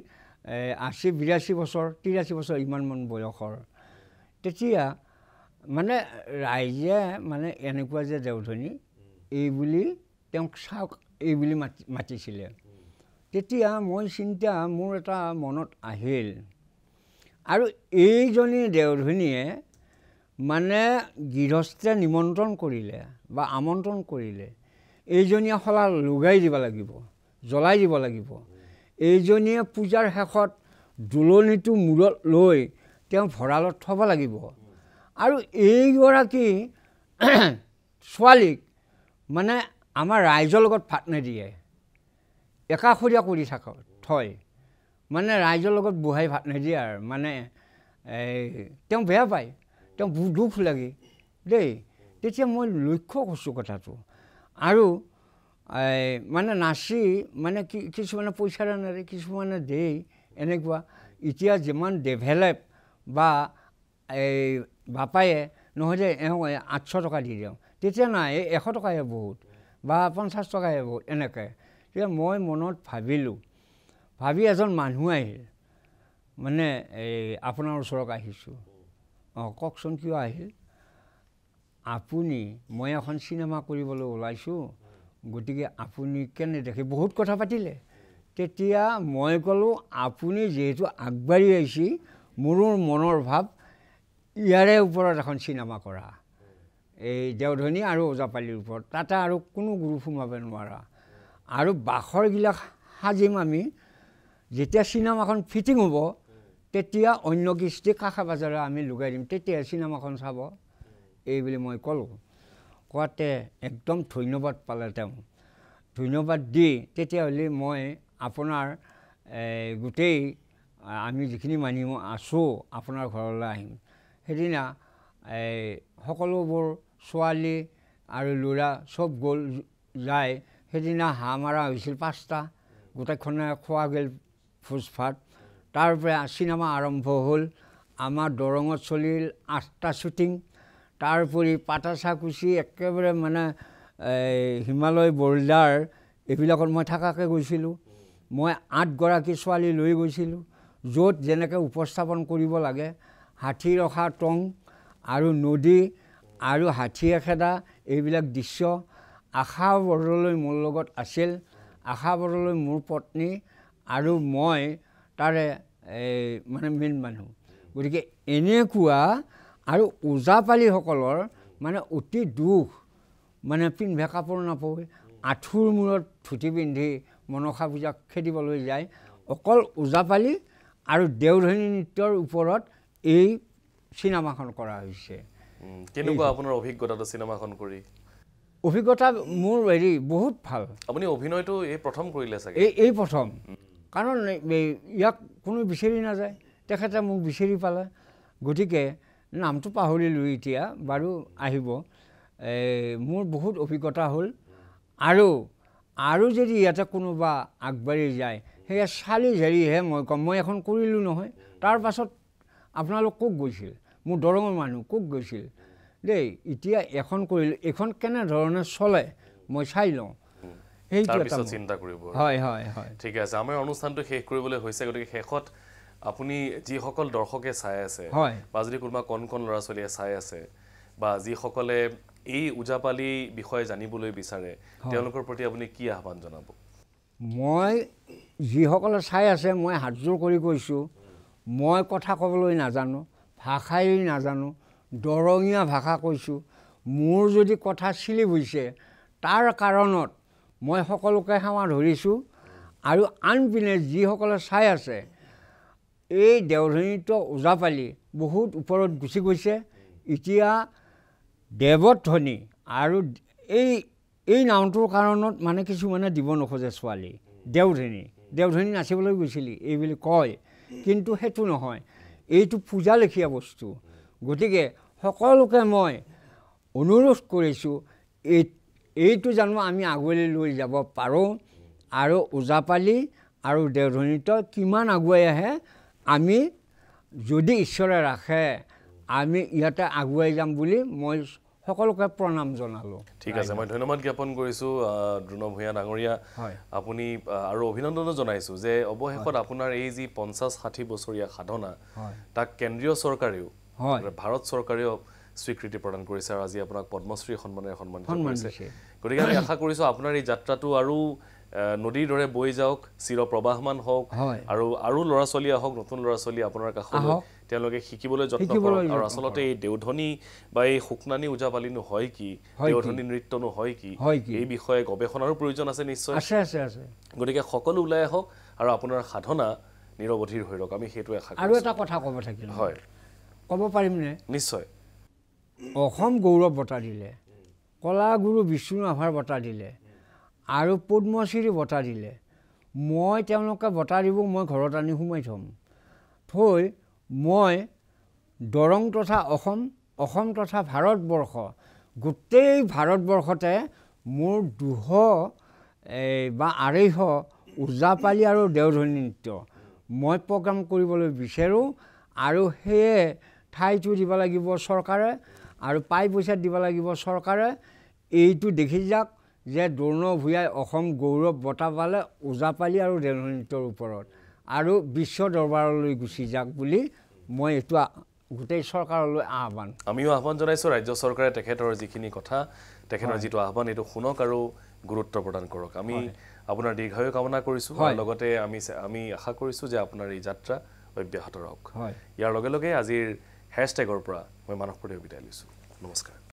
আশী বিৰাশী বছৰ তিৰাশী বছৰ ইমানমান বয়সৰ তেতিয়া মানে ৰাইজে মানে এনেকুৱা যে দেউধনী এইবুলি তেওঁক চাওক এইবুলি মাতি মাতিছিলে তেতিয়া মই চিন্তা মোৰ এটা মনত আহিল আৰু এইজনী দেওধনীয়ে মানে গৃহস্থে নিমন্ত্ৰণ কৰিলে বা আমন্ত্ৰণ কৰিলে এইজনীয়ে শলা লগাই দিব লাগিব জ্বলাই দিব লাগিব এইজনীয়ে পূজাৰ শেষত দোলনিটো মূৰত লৈ তেওঁ ভঁৰালত থ'ব লাগিব আৰু এইগৰাকী ছোৱালীক মানে আমাৰ ৰাইজৰ লগত ফাট নিদিয়ে একাষৰীয়া কৰি থাক থয় মানে ৰাইজৰ লগত বহাই ভাত নিদিয়ে আৰু মানে এই তেওঁ বেয়া পায় তেওঁ বহুত দুখ লাগে দেই তেতিয়া মই লক্ষ্য কৰিছোঁ কথাটো আৰু এই মানে নাচি মানে কি কিছুমানে পইচাৰে নাৰে কিছুমানে দেই এনেকুৱা এতিয়া যিমান ডেভেলপ বা এই বাপায়ে নহয় যে এওঁ আঠশ টকা দি দিওঁ তেতিয়া নাই এশ টকাহে বহুত বা পঞ্চাছ টকা আহিব এনেকৈ গতিকে মই মনত ভাবিলোঁ ভাবি এজন মানুহ আহিল মানে এই আপোনাৰ ওচৰত আহিছোঁ অঁ কওকচোন কিয় আহিল আপুনি মই এখন চিনেমা কৰিবলৈ ওলাইছোঁ গতিকে আপুনি কেনে দেখি বহুত কথা পাতিলে তেতিয়া মই ক'লোঁ আপুনি যিহেতু আগবাঢ়ি আহিছে মোৰো মনৰ ভাৱ ইয়াৰে ওপৰত এখন চিনেমা কৰা এই দেওধনী আৰু ওজাপালিৰ ওপৰত তাতে আৰু কোনো গুৰু সোমাব নোৱাৰা আৰু বাখৰবিলাক সাজিম আমি যেতিয়া চিনেমাখন ফিটিং হ'ব তেতিয়া অন্য কৃষ্টি কাষা বাজাৰে আমি লগাই দিম তেতিয়া চিনেমাখন চাব এইবুলি মই ক'লোঁ কোৱাতে একদম ধন্যবাদ পালে তেওঁ ধন্যবাদ দি তেতিয়াহ'লে মই আপোনাৰ গোটেই আমি যিখিনি মানুহ আছোঁ আপোনাৰ ঘৰলৈ আহিম সেইদিনা এই সকলোবোৰ ছোৱালী আৰু ল'ৰা চব গ'ল যায় সেইদিনা হাঁহ মৰা হৈছিল পাঁচটা গোটেইখনে খোৱা গ'ল ভোজ ভাত তাৰ পৰা চিনেমা আৰম্ভ হ'ল আমাৰ দৰঙত চলিল আঠটা শ্বুটিং তাৰোপৰি পাটাচাকুচি একেবাৰে মানে হিমালয় বৰ্ডাৰ এইবিলাকত মই থকাকে গৈছিলোঁ মই আঠগৰাকী ছোৱালী লৈ গৈছিলোঁ য'ত যেনেকৈ উপস্থাপন কৰিব লাগে হাতী ৰখা টং আৰু নদী আৰু হাতী একেদা এইবিলাক দৃশ্য আশা বৰলৈ মোৰ লগত আছিল আশা বৰলৈ মোৰ পত্নী আৰু মই তাৰে এই মানে মেইন মানুহ গতিকে এনেকুৱা আৰু ওজাপালিসকলৰ মানে অতি দুখ মানে পিন্ধে কাপোৰ নাপাবই আঁঠুৰ মূৰত ধুতি পিন্ধি মনসা পূজা খেদিবলৈ যায় অকল ওজাপালি আৰু দেওধনী নৃত্যৰ ওপৰত এই চিনেমাখন কৰা হৈছে কেনেকুৱা আপোনাৰ অভিজ্ঞতাটো চিনেমাখন কৰি অভিজ্ঞতা মোৰ হেৰি বহুত ভাল আপুনি অভিনয়টো এই প্ৰথম কৰিলে চাগে এই এই প্ৰথম কাৰণ ইয়াক কোনো বিচাৰি নাযায় তেখেতে মোক বিচাৰি পালে গতিকে নামটো পাহৰিলোঁ এতিয়া বাৰু আহিব মোৰ বহুত অভিজ্ঞতা হ'ল আৰু আৰু যদি ইয়াতে কোনোবা আগবাঢ়ি যায় সেয়া চালি জাৰিহে মই ক'ম মই এখন কৰিলোঁ নহয় তাৰ পাছত আপোনালোক ক'ত গৈছিল মোৰ দৰঙৰ মানুহ ক'ত গৈছিল দেই এতিয়া এখন কৰিলোঁ এইখন কেনেধৰণে চলে মই চাই লওঁ সেইটো হয় হয় হয় আছে আমাৰ অনুষ্ঠানটো শেষ কৰিবলৈ হৈছে গতিকে শেষত আপুনি যিসকল দৰ্শকে চাই আছে বা যদি কোনোবা কণ কণ ল'ৰা ছোৱালীয়ে চাই আছে বা যিসকলে এই ওজাপালি বিষয়ে জানিবলৈ বিচাৰে তেওঁলোকৰ প্ৰতি আপুনি কি আহ্বান জনাব মই যিসকলে চাই আছে মই হাতযোৰ কৰি কৈছোঁ মই কথা ক'বলৈ নাজানো ভাষাই নাজানো দৰঙীয়া ভাষা কৈছোঁ মোৰ যদি কথা চিলি বুজিছে তাৰ কাৰণত মই সকলোকে সেৱা ধৰিছোঁ আৰু আনপিনে যিসকলে চাই আছে এই দেৱধ্বনিত ওজাপালি বহুত ওপৰত গুচি গৈছে এতিয়া দেৱধ্বনি আৰু এই এই নামটোৰ কাৰণত মানে কিছুমানে দিব নোখোজে ছোৱালী দেওধনী দেওধনী নাচিবলৈ গৈছিলি এই বুলি কয় কিন্তু সেইটো নহয় এইটো পূজালেখীয়া বস্তু গতিকে সকলোকে মই অনুৰোধ কৰিছোঁ এই এইটো জানো আমি আগুৱাই লৈ যাব পাৰোঁ আৰু ওজাপালি আৰু দেওধনিত কিমান আগুৱাই আহে আমি যদি ঈশ্বৰে ৰাখে আমি ইয়াতে আগুৱাই যাম বুলি মই সকলোকে প্ৰণাম জনালোঁ ঠিক আছে মই ধন্যবাদ জ্ঞাপন কৰিছোঁ দ্ৰুণ ভূঞা ডাঙৰীয়া আপুনি আৰু অভিনন্দনো জনাইছোঁ যে অৱশেষত আপোনাৰ এই যি পঞ্চাছ ষাঠি বছৰীয়া সাধনা তাক কেন্দ্ৰীয় চৰকাৰেও ভাৰত চৰকাৰেও স্বীকৃতি প্ৰদান কৰিছে আৰু আজি আপোনাক পদ্মশ্ৰী সন্মানেৰে সন্মান কৰিছে গতিকে আমি আশা কৰিছোঁ আপোনাৰ এই যাত্ৰাটো আৰু নদীৰ দৰে বৈ যাওক চিৰ প্ৰবাহমান হওক আৰু আৰু ল'ৰা ছোৱালী আহক নতুন ল'ৰা ছোৱালী আপোনাৰ কাষত তেওঁলোকে শিকিবলৈ যত্ন কৰে আৰু আচলতে এই দেউধনি বা এই শুকনানি ওজাপালিনো হয় কি দেউধনি নৃত্যনো হয় কি এই বিষয়ে গৱেষণাৰো প্ৰয়োজন আছে নিশ্চয় গতিকে সকলো ওলাই আহক আৰু আপোনাৰ সাধনা নিৰৱধিৰ হৈ ৰওক আমি সেইটো আশা আৰু এটা কথা ক'ব থাকিল হয় ক'ব পাৰিমনে নিশ্চয় অসম গৌৰৱ বঁটা দিলে কলাগুৰু বিষ্ণু ৰাভাৰ বঁটা দিলে আৰু পদ্মশ্ৰী বঁটা দিলে মই তেওঁলোকে বঁটা দিব মই ঘৰত আনি সোমাই থ'ম থৈ মই দৰং তথা অসম অসম তথা ভাৰতবৰ্ষ গোটেই ভাৰতবৰ্ষতে মোৰ দুশ বা আঢ়ৈশ ওজাপালি আৰু দেওধনী নৃত্য মই প্ৰগ্ৰাম কৰিবলৈ বিচাৰোঁ আৰু সেয়ে ঠাইটো দিব লাগিব চৰকাৰে আৰু পাই পইচা দিব লাগিব চৰকাৰে এইটো দেখি যাওক যে দৌৰ ভূঞাই অসম গৌৰৱ বঁটা পালে ওজাপালি আৰু দেওধনী নৃত্যৰ ওপৰত আৰু বিশ্ব দৰবাৰলৈ গুচি যাওক বুলি মই এইটো গোটেই চৰকাৰলৈ আহ্বান আমিও আহ্বান জনাইছোঁ ৰাজ্য চৰকাৰে তেখেতৰ যিখিনি কথা তেখেতৰ যিটো আহ্বান এইটো শুনক আৰু গুৰুত্ব প্ৰদান কৰক আমি আপোনাৰ দীৰ্ঘায়ু কামনা কৰিছোঁ লগতে আমি আমি আশা কৰিছোঁ যে আপোনাৰ এই যাত্ৰা অব্যাহত ৰহক ইয়াৰ লগে লগে আজিৰ হেচটেগৰ পৰা মই মানসপুৰীয় বিদায় লৈছোঁ নমস্কাৰ